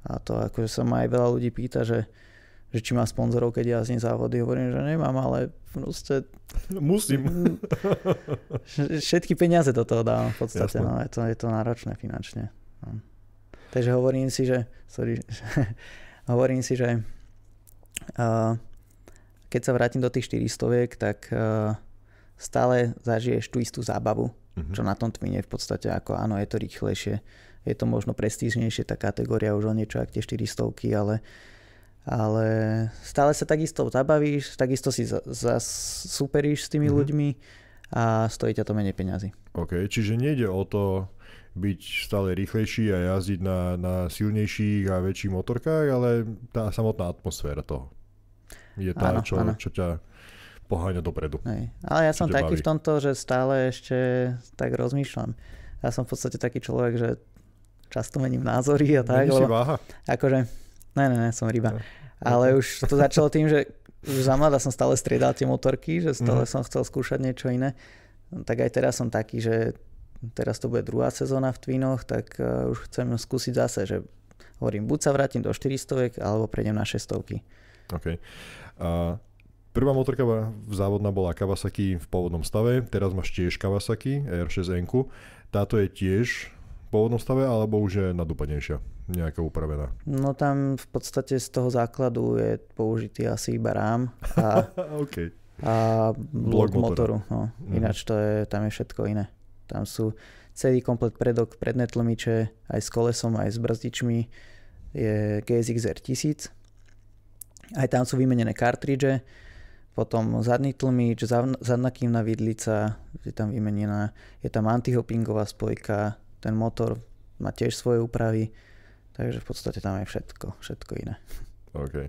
A to akože sa ma aj veľa ľudí pýta, že, že či má sponzorov, keď jazdím závody. Hovorím, že nemám, ale proste... Musím. Všetky peniaze do toho dávam v podstate. No, je, to, je to náročné finančne. No. Takže hovorím si, že... Sorry, že hovorím si, že uh, keď sa vrátim do tých 400 tak uh, stále zažiješ tú istú zábavu, mm-hmm. čo na tom tmine v podstate ako áno, je to rýchlejšie, je to možno prestížnejšie tá kategória už o niečo ak tie 400, ale, ale stále sa takisto zabavíš, takisto si zasuperíš s tými mm ľuďmi a stojí ťa to menej peňazí. OK, čiže nejde o to byť stále rýchlejší a jazdiť na, na silnejších a väčších motorkách, ale tá samotná atmosféra toho je tá, áno, čo, áno. čo ťa poháňa dopredu. Hej. Ale ja som taký baví. v tomto, že stále ešte tak rozmýšľam. Ja som v podstate taký človek, že často mením názory a tak. lebo, váha. Akože, ne, ne, ne, som ryba. No. Ale už to začalo tým, že už za mladá som stále striedal tie motorky, že stále mm. som chcel skúšať niečo iné. Tak aj teraz som taký, že teraz to bude druhá sezóna v Twinoch, tak e, už chcem skúsiť zase, že hovorím, buď sa vrátim do 400 alebo prejdem na 600 OK. A prvá motorka v závodná bola Kawasaki v pôvodnom stave, teraz máš tiež Kawasaki R6N. Táto je tiež pôvodnom stave, alebo už je nadúpanejšia, nejaká upravená? No tam v podstate z toho základu je použitý asi iba rám a, okay. a blok, blok motoru. motoru no. Mm. Ináč to je, tam je všetko iné. Tam sú celý komplet predok, predné tlmiče, aj s kolesom, aj s brzdičmi. Je r 1000. Aj tam sú vymenené kartridže, potom zadný tlmič, zadná kývna vidlica, je tam vymenená, je tam antihopingová spojka, ten motor má tiež svoje úpravy, takže v podstate tam je všetko, všetko iné. OK.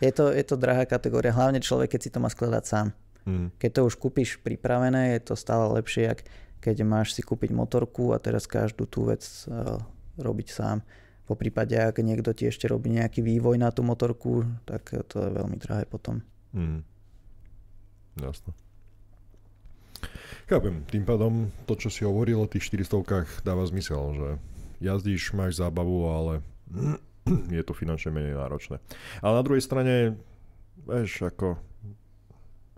Je to, je to drahá kategória, hlavne človek, keď si to má skladať sám. Mm. Keď to už kúpiš pripravené, je to stále lepšie, ak keď máš si kúpiť motorku a teraz každú tú vec uh, robiť sám. Po prípade, ak niekto ti ešte robí nejaký vývoj na tú motorku, tak to je veľmi drahé potom. Mm. Jasno. Chápem, tým pádom to, čo si hovoril o tých 400 dáva zmysel, že jazdíš, máš zábavu, ale je to finančne menej náročné. Ale na druhej strane, vieš, ako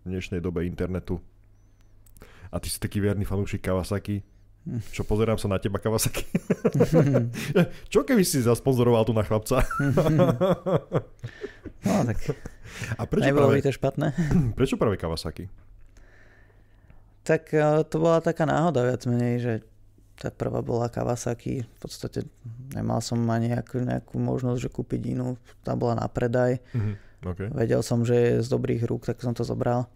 v dnešnej dobe internetu a ty si taký verný fanúšik Kawasaki, čo pozerám sa na teba, Kawasaki. čo keby si zasponzoroval tu na chlapca? no tak. A prečo práve, to špatné? Prečo práve Kawasaki? tak e, to bola taká náhoda viac menej, že tá prvá bola Kawasaki, v podstate nemal som ani nejakú, nejakú možnosť, že kúpiť inú, tá bola na predaj. Mm-hmm. Okay. Vedel som, že je z dobrých rúk, tak som to zobral.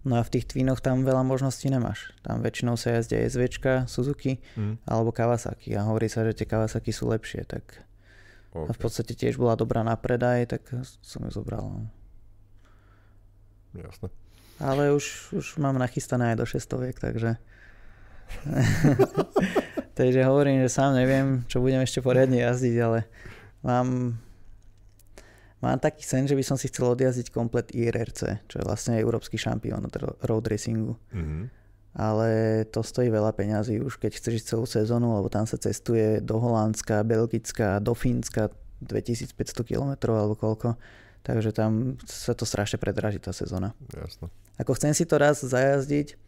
No a v tých Twinoch tam veľa možností nemáš. Tam väčšinou sa jazdia SVčka, Suzuki mm. alebo Kawasaki a hovorí sa, že tie Kawasaki sú lepšie, tak okay. a v podstate tiež bola dobrá na predaj, tak som ju zobral. No. Jasné. Ale už, už mám nachystané aj do šestoviek, takže... takže hovorím, že sám neviem, čo budem ešte poriadne jazdiť, ale mám, mám taký sen, že by som si chcel odjazdiť komplet IRRC, čo je vlastne európsky šampión od road racingu. Mm-hmm. Ale to stojí veľa peňazí už, keď chceš ísť celú sezónu, lebo tam sa cestuje do Holandska, belgická, do Fínska 2500 km alebo koľko. Takže tam sa to strašne predraží tá sezóna. Jasno. Ako chcem si to raz zajazdiť,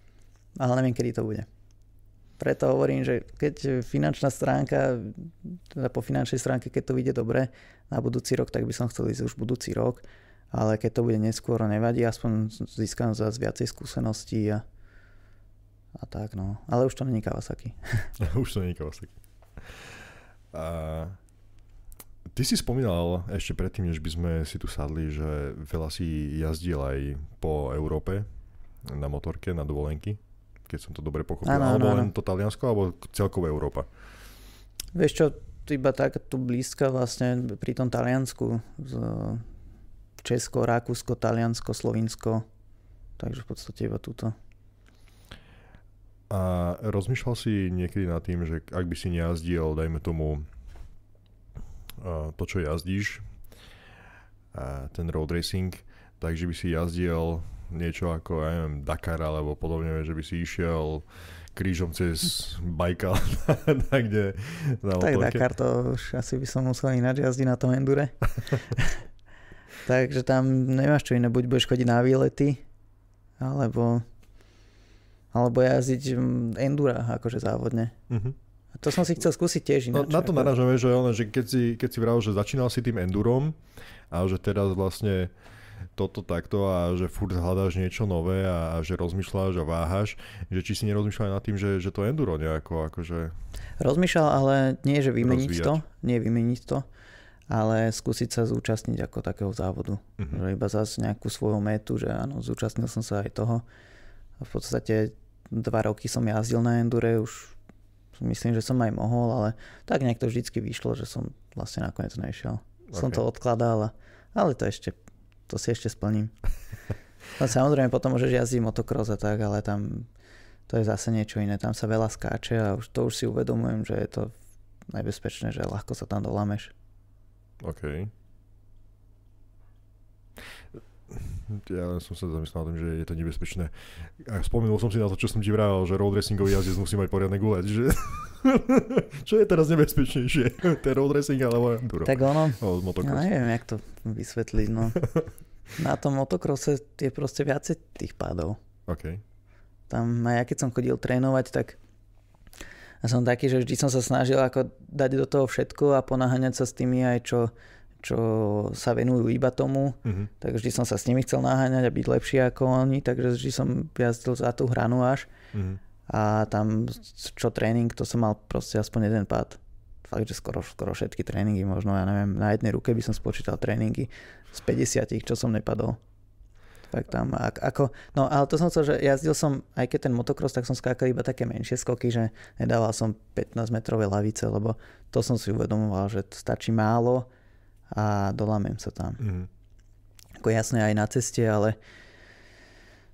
ale neviem, kedy to bude. Preto hovorím, že keď finančná stránka, teda po finančnej stránke, keď to vyjde dobre na budúci rok, tak by som chcel ísť už budúci rok, ale keď to bude neskôr, nevadí, aspoň získam zase viacej skúseností a, a tak no. Ale už to není Kawasaki. už to není Kawasaki. Ty si spomínal ešte predtým, než by sme si tu sadli, že veľa si jazdil aj po Európe na motorke, na dovolenky, keď som to dobre pochopil. Ano, alebo ano, len to Taliansko, alebo celková Európa? Vieš čo, iba tak tu blízka vlastne pri tom Taliansku. Česko, Rakúsko, Taliansko, Slovinsko. Takže v podstate iba túto. A rozmýšľal si niekedy nad tým, že ak by si nejazdil, dajme tomu, Eh, to, čo jazdíš, ten road racing, takže by si jazdil niečo ako, ja neviem, Dakar alebo podobne, že by si išiel krížom cez bajka na kde... Na tak Dakar to už asi by som musel ináč jazdiť na tom endure. Takže tam nemáš čo iné, buď budeš chodiť na výlety, alebo, alebo jazdiť endura, akože závodne. Mm-hmm. To som si chcel skúsiť tiež no, ináč. No, na to narážame, že, ono, že keď, si, keď si vravel, že začínal si tým endurom a že teraz vlastne toto takto a že furt hľadáš niečo nové a, že rozmýšľaš a váhaš, že či si nerozmýšľal nad tým, že, že to enduro nejako akože... Rozmýšľal, ale nie, že vymeniť rozvíjať. to, nie vymeniť to, ale skúsiť sa zúčastniť ako takého závodu. Uh-huh. Že iba zase nejakú svoju metu, že áno, zúčastnil som sa aj toho. A v podstate dva roky som jazdil na endure, už myslím, že som aj mohol, ale tak nejak to vždycky vyšlo, že som vlastne nakoniec nešiel. Okay. Som to odkladal, ale to ešte, to si ešte splním. no samozrejme potom môžeš jazdiť motokros a tak, ale tam to je zase niečo iné. Tam sa veľa skáče a už, to už si uvedomujem, že je to nebezpečné, že ľahko sa tam dolameš. OK. ja som sa zamyslel na tom, že je to nebezpečné. A spomenul som si na to, čo som ti vravel, že road racingový jazdec musí mať poriadne gule. že... čo je teraz nebezpečnejšie? Ten road racing alebo enduro? Tak ono, ja no, neviem, jak to vysvetliť, no. Na tom motokrose je proste viacej tých pádov. OK. Tam, a ja keď som chodil trénovať, tak a som taký, že vždy som sa snažil ako dať do toho všetko a ponáhaňať sa s tými aj čo čo sa venujú iba tomu, uh-huh. tak vždy som sa s nimi chcel naháňať a byť lepší ako oni, takže vždy som jazdil za tú hranu až uh-huh. a tam čo tréning, to som mal proste aspoň jeden pád. Fakt, že skoro, skoro všetky tréningy, možno ja neviem, na jednej ruke by som spočítal tréningy z 50, čo som nepadol. Tak tam, ako, no ale to som chcel, že jazdil som, aj keď ten motocross, tak som skákal iba také menšie skoky, že nedával som 15 metrové lavice, lebo to som si uvedomoval, že stačí málo, a dolamem sa tam. Mm. Ako jasné aj na ceste, ale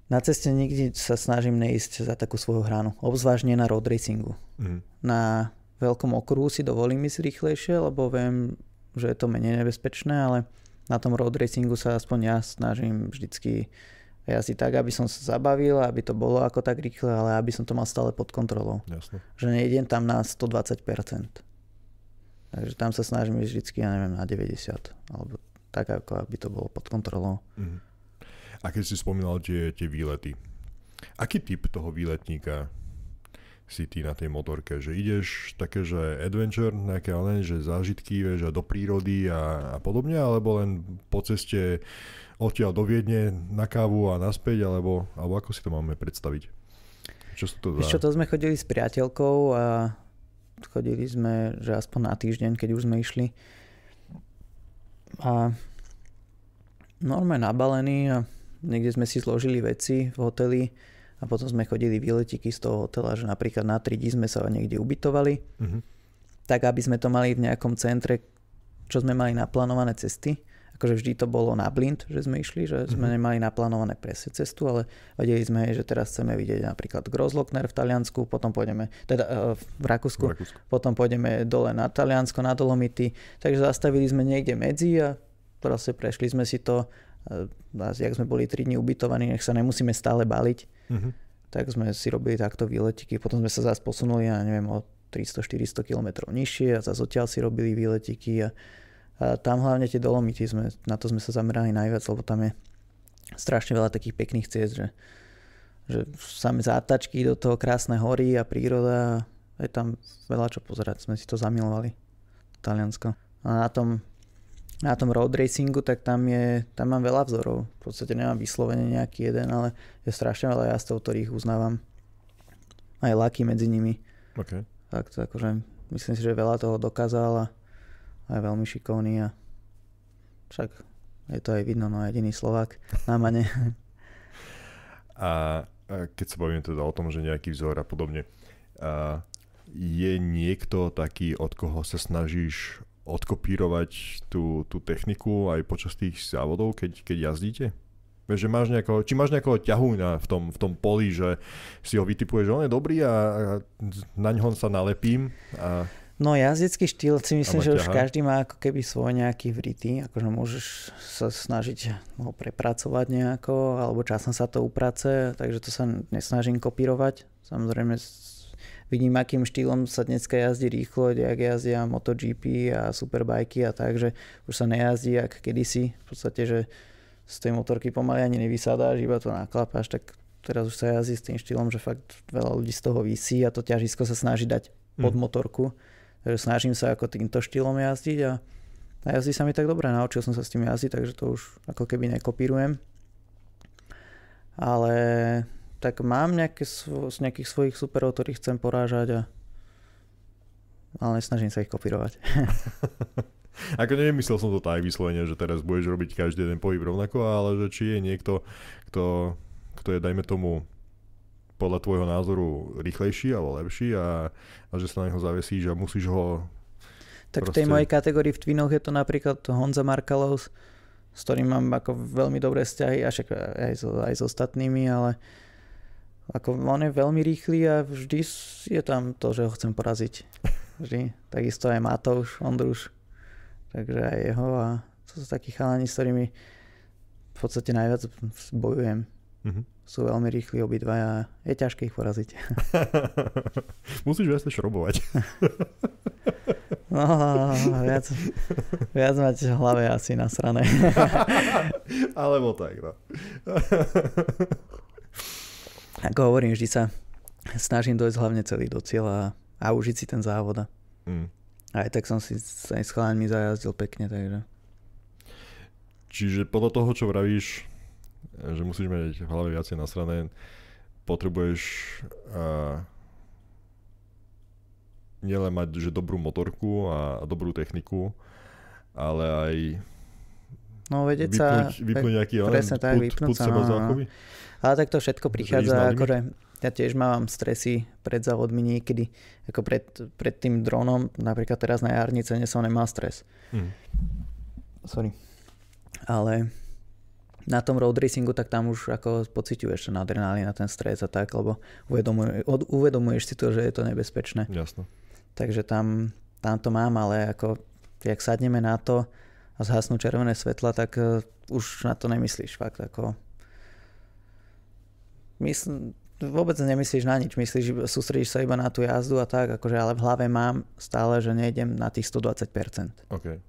na ceste nikdy sa snažím neísť za takú svoju hranu. Obzvlášť nie na road racingu. Mm. Na veľkom okruhu si dovolím ísť rýchlejšie, lebo viem, že je to menej nebezpečné, ale na tom road racingu sa aspoň ja snažím vždycky jazdiť tak, aby som sa zabavil, aby to bolo ako tak rýchle, ale aby som to mal stále pod kontrolou. Jasne. Že nejdem tam na 120%. Takže tam sa snažíme vždycky, ja neviem, na 90, alebo tak, ako aby to bolo pod kontrolou. Uh-huh. A keď si spomínal tie, tie výlety, aký typ toho výletníka si ty na tej motorke? Že ideš také, že adventure, nejaké len, že zážitky, vieš, a do prírody a, a podobne, alebo len po ceste odtiaľ do Viedne na kávu a naspäť, alebo, alebo ako si to máme predstaviť? Čo sú to za... čo, to sme chodili s priateľkou a chodili sme, že aspoň na týždeň, keď už sme išli. A normálne nabalení a niekde sme si zložili veci v hoteli a potom sme chodili výletiky z toho hotela, že napríklad na 3 dní sme sa niekde ubytovali, mm-hmm. tak aby sme to mali v nejakom centre, čo sme mali naplánované cesty akože vždy to bolo na blind, že sme išli, že sme mhm. nemali naplánované presne cestu, ale vedeli sme, že teraz chceme vidieť napríklad Grozlockner v Taliansku, potom pôjdeme, teda e, v Rakúsku, v Rakúsku, potom pôjdeme dole na Taliansko, na Dolomity, takže zastavili sme niekde medzi a proste prešli sme si to, e, a jak sme boli 3 dní ubytovaní, nech sa nemusíme stále baliť, mm-hmm. tak sme si robili takto výletiky, potom sme sa zase posunuli, ja neviem, o 300-400 km nižšie a zase odtiaľ si robili výletiky a a tam hlavne tie dolomity, sme, na to sme sa zamerali najviac, lebo tam je strašne veľa takých pekných ciest, že, že same zátačky do toho krásne hory a príroda, je tam veľa čo pozerať, sme si to zamilovali, Taliansko. A na tom, na tom road racingu, tak tam, je, tam mám veľa vzorov, v podstate nemám vyslovene nejaký jeden, ale je strašne veľa jazdov, ktorých uznávam. Aj laky medzi nimi. Okay. Tak to akože, myslím si, že veľa toho dokázal a a je veľmi šikovný a však je to aj vidno, no jediný Slovák na mane. a keď sa bavíme teda o tom, že nejaký vzor a podobne, a je niekto taký, od koho sa snažíš odkopírovať tú, tú techniku aj počas tých závodov, keď, keď jazdíte? že máš nejakého, či máš nejakého ťahúňa v tom, v tom poli, že si ho vytipuješ, že on je dobrý a, a ňom sa nalepím. A... No jazdecký štýl si myslím, že ťaha. už každý má ako keby svoj nejaký vritý, akože môžeš sa snažiť ho prepracovať nejako, alebo časom sa to uprace, takže to sa nesnažím kopírovať. Samozrejme vidím, akým štýlom sa dneska jazdí rýchlo, jak jazdia MotoGP a superbajky a tak, že už sa nejazdí jak kedysi, v podstate, že z tej motorky pomaly ani nevysadáš, iba to naklapáš, tak teraz už sa jazdí s tým štýlom, že fakt veľa ľudí z toho vysí a to ťažisko sa snaží dať pod mm. motorku Takže snažím sa ako týmto štýlom jazdiť a, a jazdí sa mi tak dobre, naučil som sa s tým jazdiť, takže to už ako keby nekopírujem. Ale tak mám nejaké, z nejakých svojich superov, ktorých chcem porážať a ale nesnažím sa ich kopírovať. Ako nemyslel som to tak vyslovene, že teraz budeš robiť každý jeden pohyb rovnako, ale že či je niekto, kto, kto je, dajme tomu, podľa tvojho názoru rýchlejší alebo lepší a, a že sa na neho zavesíš a musíš ho... Tak proste... v tej mojej kategórii v Twinoch je to napríklad Honza Markalos, s ktorým mám ako veľmi dobré vzťahy, až aj, so, aj s so ostatnými, ale ako on je veľmi rýchly a vždy je tam to, že ho chcem poraziť. Vždy. Takisto aj Matouš, Ondruš. Takže aj jeho a to sú takí chalani, s ktorými v podstate najviac bojujem. Uh-huh. Sú veľmi rýchli obidva a je ťažké ich poraziť. Musíš viac šrobovať. no, viac, viac mať v hlave asi nasrané. Alebo tak, no. Ako hovorím, vždy sa snažím dojsť hlavne celý do cieľa a, a užiť si ten závod. Mm. Aj tak som si aj s chalánmi zajazdil pekne, takže. Čiže podľa toho, čo vravíš, že musíš mať v hlave viacej nasrané, potrebuješ a, nielen mať že dobrú motorku a, a dobrú techniku, ale aj No vedieť vypnúť, sa... Vypnúť nejaký presne tak, put, vypnúť put sa. No, no. Ale tak to všetko prichádza, akože ja tiež mám stresy pred závodmi niekedy, ako pred, pred tým dronom, napríklad teraz na jarnice som nemal stres. Mm. Sorry. Ale na tom road racingu, tak tam už ako pociťuješ ten adrenálin a ten stres a tak, lebo uvedomuješ, uvedomuješ si to, že je to nebezpečné. Jasno. Takže tam, tam to mám, ale ako, jak sadneme na to a zhasnú červené svetla, tak uh, už na to nemyslíš fakt. Ako, mysl, vôbec nemyslíš na nič, myslíš, že sústredíš sa iba na tú jazdu a tak, akože, ale v hlave mám stále, že nejdem na tých 120%. Okay.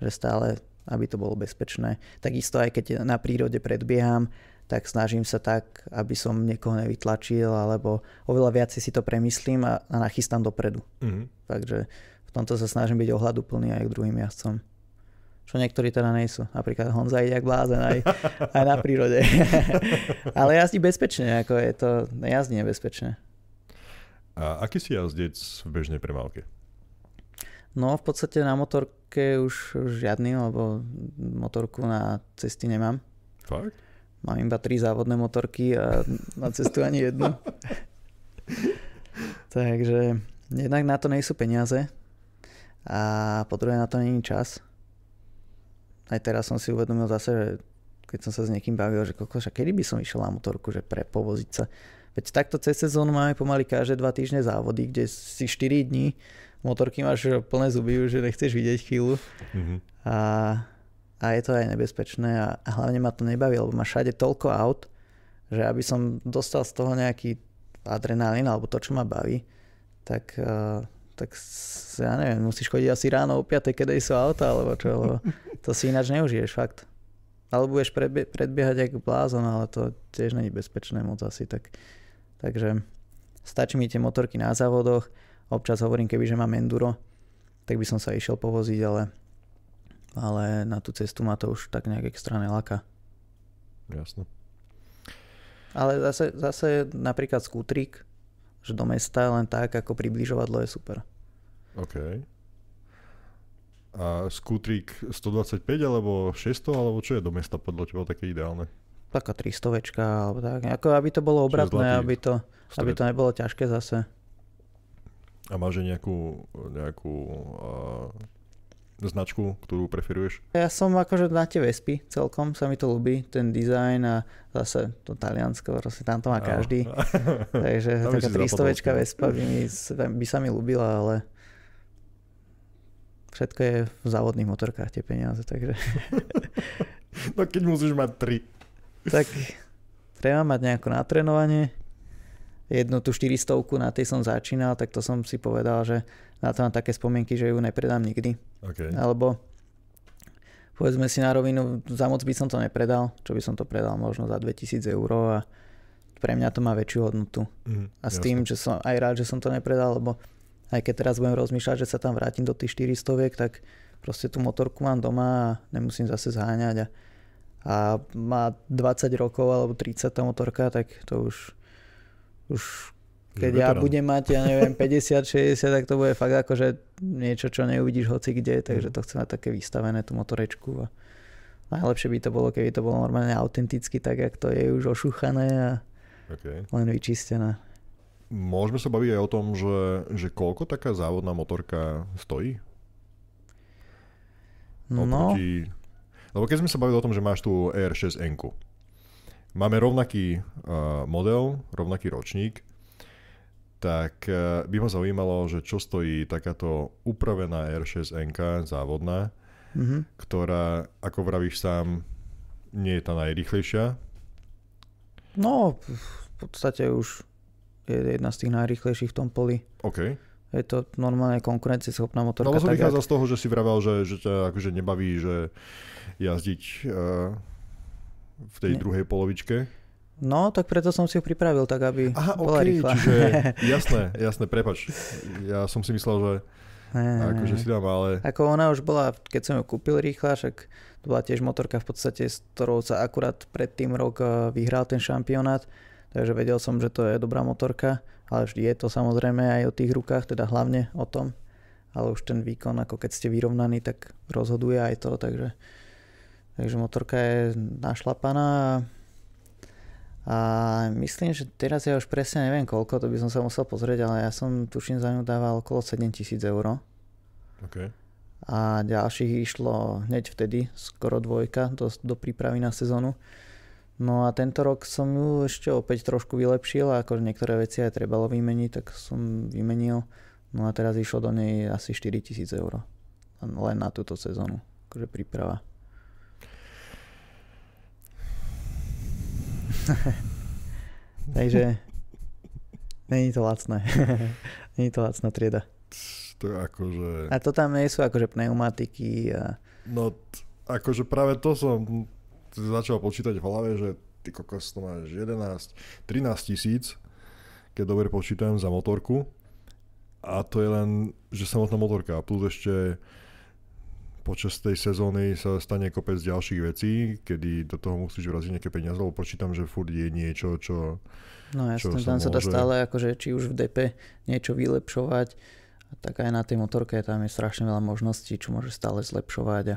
Že stále aby to bolo bezpečné. Takisto aj keď na prírode predbieham, tak snažím sa tak, aby som niekoho nevytlačil, alebo oveľa viac si to premyslím a, a nachystám dopredu. Mm-hmm. Takže v tomto sa snažím byť ohľaduplný aj k druhým jazdcom čo niektorí teda nejsú. Napríklad Honza ide jak blázen aj, aj na prírode. Ale jazdí bezpečne, ako je to, jazdí nebezpečne. A aký si jazdec v bežnej premávke? No v podstate na motorke už žiadny, lebo motorku na cesty nemám. Fakt? Mám iba tri závodné motorky a na cestu ani jednu. Takže jednak na to nejsú peniaze a po druhé na to není čas. Aj teraz som si uvedomil zase, že keď som sa s niekým bavil, že kokoša, kedy by som išiel na motorku, že prepovoziť sa. Veď takto cez sezónu máme pomaly každé dva týždne závody, kde si 4 dní motorky máš plné zuby, že nechceš vidieť chvíľu. Mm-hmm. A, a je to aj nebezpečné a, a hlavne ma to nebaví, lebo máš všade toľko aut, že aby som dostal z toho nejaký adrenalín alebo to, čo ma baví, tak, uh, tak ja neviem, musíš chodiť asi ráno o 5, kedy sú auta alebo čo, lebo to si ináč neužiješ, fakt. Alebo budeš predbie- predbiehať ako blázon, ale to tiež není bezpečné moc asi, tak, takže stačí mi tie motorky na závodoch, Občas hovorím, keby že mám enduro, tak by som sa išiel povoziť, ale, ale na tú cestu ma to už tak nejak extra nelaká. Jasno. Ale zase, zase napríklad skútrik, že do mesta len tak, ako približovadlo je super. OK. A skútrik 125 alebo 600, alebo čo je do mesta podľa teba také ideálne? Taká 300 alebo tak. Ako aby to bolo obratné, aby to, aby to nebolo ťažké zase. A máš aj nejakú, nejakú uh, značku, ktorú preferuješ? Ja som akože na tie Vespy celkom, sa mi to ľubí, ten dizajn a zase to taliansko, proste tam to má každý. A, Takže taká 300 Vespa by, mi, by sa mi ľúbila, ale všetko je v závodných motorkách tie peniaze, takže... no keď musíš mať tri. Tak treba mať nejako natrenovanie jednu tú 400 na tej som začínal, tak to som si povedal, že na to mám také spomienky, že ju nepredám nikdy. Okay. Alebo povedzme si na rovinu, za moc by som to nepredal, čo by som to predal možno za 2000 eur a pre mňa to má väčšiu hodnotu. Mm, a s tým, že som aj rád, že som to nepredal, lebo aj keď teraz budem rozmýšľať, že sa tam vrátim do tých 400 tak proste tú motorku mám doma a nemusím zase zháňať a, a má 20 rokov alebo 30 tá motorka, tak to už už keď ja budem mať, ja neviem, 50-60, tak to bude fakt že niečo, čo neuvidíš hoci kde, takže mm. to chcem mať také vystavené tú motorečku. A najlepšie by to bolo, keby to bolo normálne autenticky, tak jak to je už ošuchané a okay. len vyčistené. Môžeme sa baviť aj o tom, že, že koľko taká závodná motorka stojí? No. Lebo keď sme sa bavili o tom, že máš tu R6N, máme rovnaký uh, model, rovnaký ročník, tak uh, by ma zaujímalo, že čo stojí takáto upravená R6NK závodná, mm-hmm. ktorá, ako vravíš sám, nie je tá najrychlejšia? No, v podstate už je jedna z tých najrychlejších v tom poli. OK. Je to normálne konkurencieschopná motorka. No, ale vychádza ak... z toho, že si vravel, že, že ťa akože nebaví, že jazdiť uh, v tej ne. druhej polovičke? No, tak preto som si ho pripravil tak, aby Aha, bola okay, rýchla. Čiže, jasné, jasné, prepač. Ja som si myslel, že ne, akože si dám, ale... Ako ona už bola, keď som ju kúpil rýchla, však to bola tiež motorka v podstate, s ktorou sa akurát predtým rok eh, vyhral ten šampionát, takže vedel som, že to je dobrá motorka, ale vždy je to samozrejme aj o tých rukách, teda hlavne o tom, ale už ten výkon, ako keď ste vyrovnaní, tak rozhoduje aj to, takže Takže motorka je našlapaná a, myslím, že teraz ja už presne neviem koľko, to by som sa musel pozrieť, ale ja som tuším za ňu dával okolo 7000 eur. Okay. A ďalších išlo hneď vtedy, skoro dvojka do, do prípravy na sezónu. No a tento rok som ju ešte opäť trošku vylepšil a akože niektoré veci aj trebalo vymeniť, tak som vymenil. No a teraz išlo do nej asi 4000 eur. Len na túto sezónu, akože príprava. Takže není to lacné. není to lacná trieda. To je akože... A to tam nie sú akože pneumatiky a... No, t- akože práve to som začal počítať v hlave, že ty kokos to máš 11, 13 tisíc, keď dobre počítam za motorku. A to je len, že samotná motorka. Plus ešte počas tej sezóny sa stane kopec ďalších vecí, kedy do toho musíš vraziť nejaké peniaze, lebo počítam, že furt je niečo, čo... No jasne, čo tam sa dá stále, akože či už v DP niečo vylepšovať, tak aj na tej motorke tam je strašne veľa možností, čo môže stále zlepšovať. A...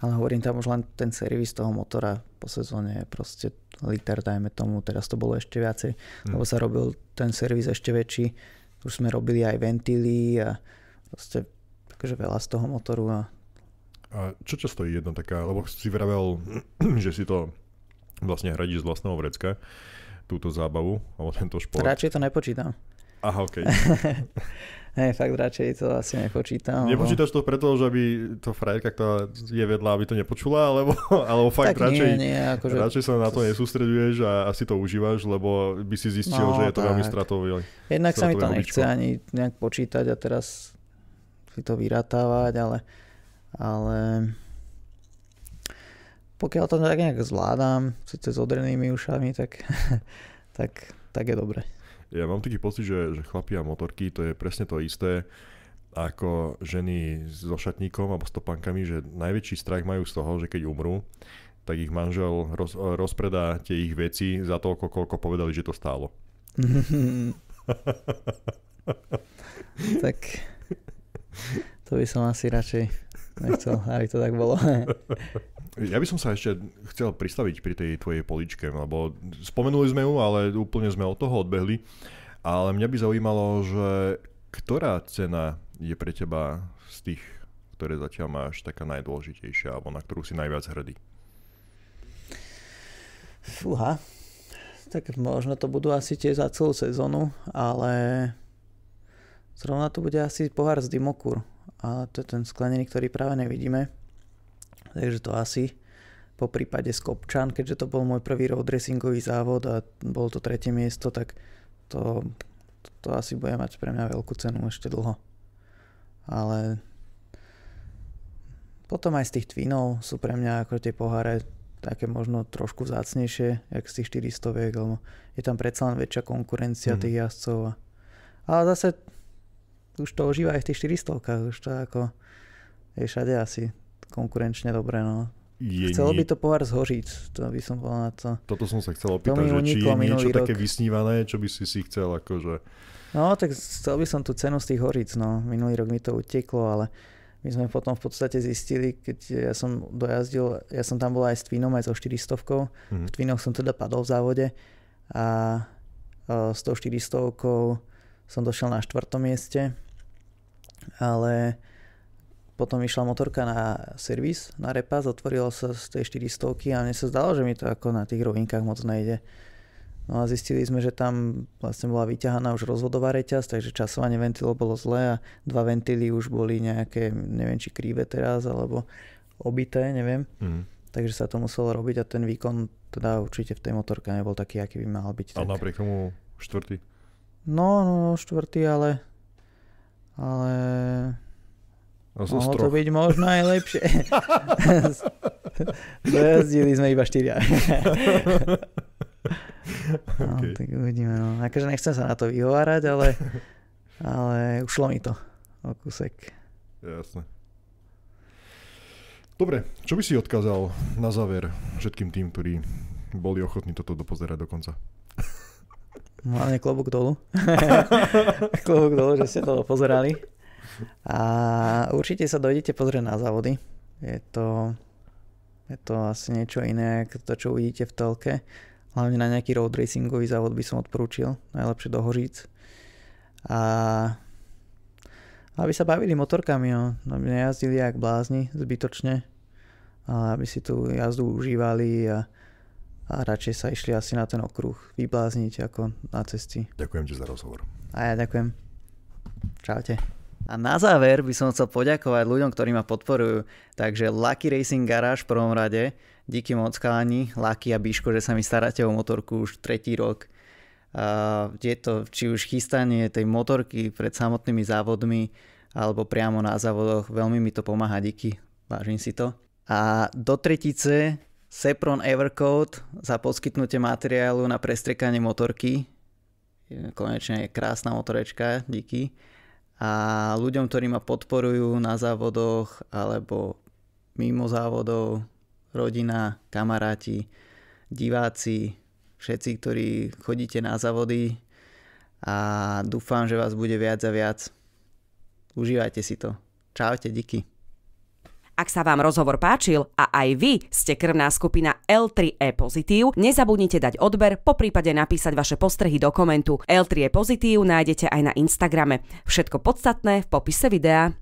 Ale hovorím tam už len ten servis toho motora po sezóne je proste liter, dajme tomu, teraz to bolo ešte viacej, hmm. lebo sa robil ten servis ešte väčší, už sme robili aj ventily a proste akože veľa z toho motoru. A... a čo ťa stojí jedna taká, lebo si vravel, že si to vlastne hradíš z vlastného vrecka, túto zábavu, alebo tento šport. Radšej to nepočítam. Aha, OK. Hej, fakt radšej to asi nepočítam. Nepočítaš to preto, že by to frajerka, ktorá je vedľa, aby to nepočula, alebo, alebo fakt radšej, nie, nie, akože, radšej sa na to nesústreduješ a asi to užívaš, lebo by si zistil, no, že je to tak. veľmi stratový. Jednak sa mi to nechce ani nejak počítať a teraz si to vyratávať, ale, ale pokiaľ to tak nejak zvládam, síce s odrenými ušami, tak, tak, tak je dobre. Ja mám taký pocit, že, že chlapi a motorky, to je presne to isté ako ženy so šatníkom alebo topankami, že najväčší strach majú z toho, že keď umrú, tak ich manžel roz, rozpredá tie ich veci za toľko, koľko povedali, že to stálo. tak to by som asi radšej nechcel, aby to tak bolo. Ja by som sa ešte chcel pristaviť pri tej tvojej poličke, lebo spomenuli sme ju, ale úplne sme od toho odbehli. Ale mňa by zaujímalo, že ktorá cena je pre teba z tých, ktoré zatiaľ máš, taká najdôležitejšia, alebo na ktorú si najviac hrdý? Fúha, tak možno to budú asi tie za celú sezónu, ale Zrovna tu bude asi pohár z Dimokur. A to je ten sklenený, ktorý práve nevidíme. Takže to asi po prípade Skopčan, keďže to bol môj prvý road racingový závod a bolo to tretie miesto, tak to, to, to asi bude mať pre mňa veľkú cenu ešte dlho. Ale potom aj z tých twinov sú pre mňa ako tie poháre také možno trošku zácnejšie, jak z tých 400 viek, lebo je tam predsa len väčšia konkurencia mm. tých jazdcov. A, ale zase už to ožíva aj v tých 400 už to ako je všade asi konkurenčne dobré, no. Je Chcelo nie... by to pohár zhořiť, to by som bol na to. Toto som sa chcel opýtať, že či je niečo rok. také vysnívané, čo by si si chcel akože... No, tak chcel by som tú cenu z tých Horíc, no. Minulý rok mi to uteklo, ale my sme potom v podstate zistili, keď ja som dojazdil, ja som tam bol aj s Twinom, aj so 400 mm-hmm. V Twinoch som teda padol v závode a e, s tou 400 som došiel na štvrtom mieste, ale potom išla motorka na servis, na repas, otvorilo sa z tej 400 a mne sa zdalo, že mi to ako na tých rovinkách moc nejde. No a zistili sme, že tam vlastne bola vyťahaná už rozvodová reťaz, takže časovanie ventilov bolo zlé a dva ventily už boli nejaké, neviem či kríve teraz, alebo obité, neviem. Mm. Takže sa to muselo robiť a ten výkon teda určite v tej motorke nebol taký, aký by mal byť. A tak... napriek tomu štvrtý. No, no, no, štvrtý, ale... Ale... No, mohlo to byť možno aj lepšie. Dojazdili sme iba štyria. no, tak uvidíme. No. Akože nechcem sa na to vyhovárať, ale, ale ušlo mi to o kúsek. Jasne. Dobre, čo by si odkázal na záver všetkým tým, ktorí boli ochotní toto dopozerať do konca? Hlavne klobúk dolu. klobúk dolu, že ste to pozerali. A určite sa dojdete pozrieť na závody. Je to, je to asi niečo iné, ako to, čo uvidíte v telke. Hlavne na nejaký road racingový závod by som odporúčil. Najlepšie do Hoříc. A aby sa bavili motorkami, no. nejazdili jak blázni zbytočne, A aby si tú jazdu užívali a a radšej sa išli asi na ten okruh vyblázniť ako na cesti. Ďakujem ti za rozhovor. A ja ďakujem. Čaute. A na záver by som chcel poďakovať ľuďom, ktorí ma podporujú. Takže Lucky Racing Garage v prvom rade. Díky moc Kalani, Lucky a Bíško, že sa mi staráte o motorku už tretí rok. Uh, je to či už chystanie tej motorky pred samotnými závodmi alebo priamo na závodoch. Veľmi mi to pomáha, díky, vážim si to. A do tretice Sepron Evercoat za poskytnutie materiálu na prestriekanie motorky. Konečne je krásna motorečka, díky. A ľuďom, ktorí ma podporujú na závodoch alebo mimo závodov, rodina, kamaráti, diváci, všetci, ktorí chodíte na závody a dúfam, že vás bude viac a viac. Užívajte si to. Čaute, díky. Ak sa vám rozhovor páčil a aj vy ste krvná skupina L3E pozitív, nezabudnite dať odber, po prípade napísať vaše postrehy do komentu. L3E pozitív nájdete aj na Instagrame. Všetko podstatné v popise videa.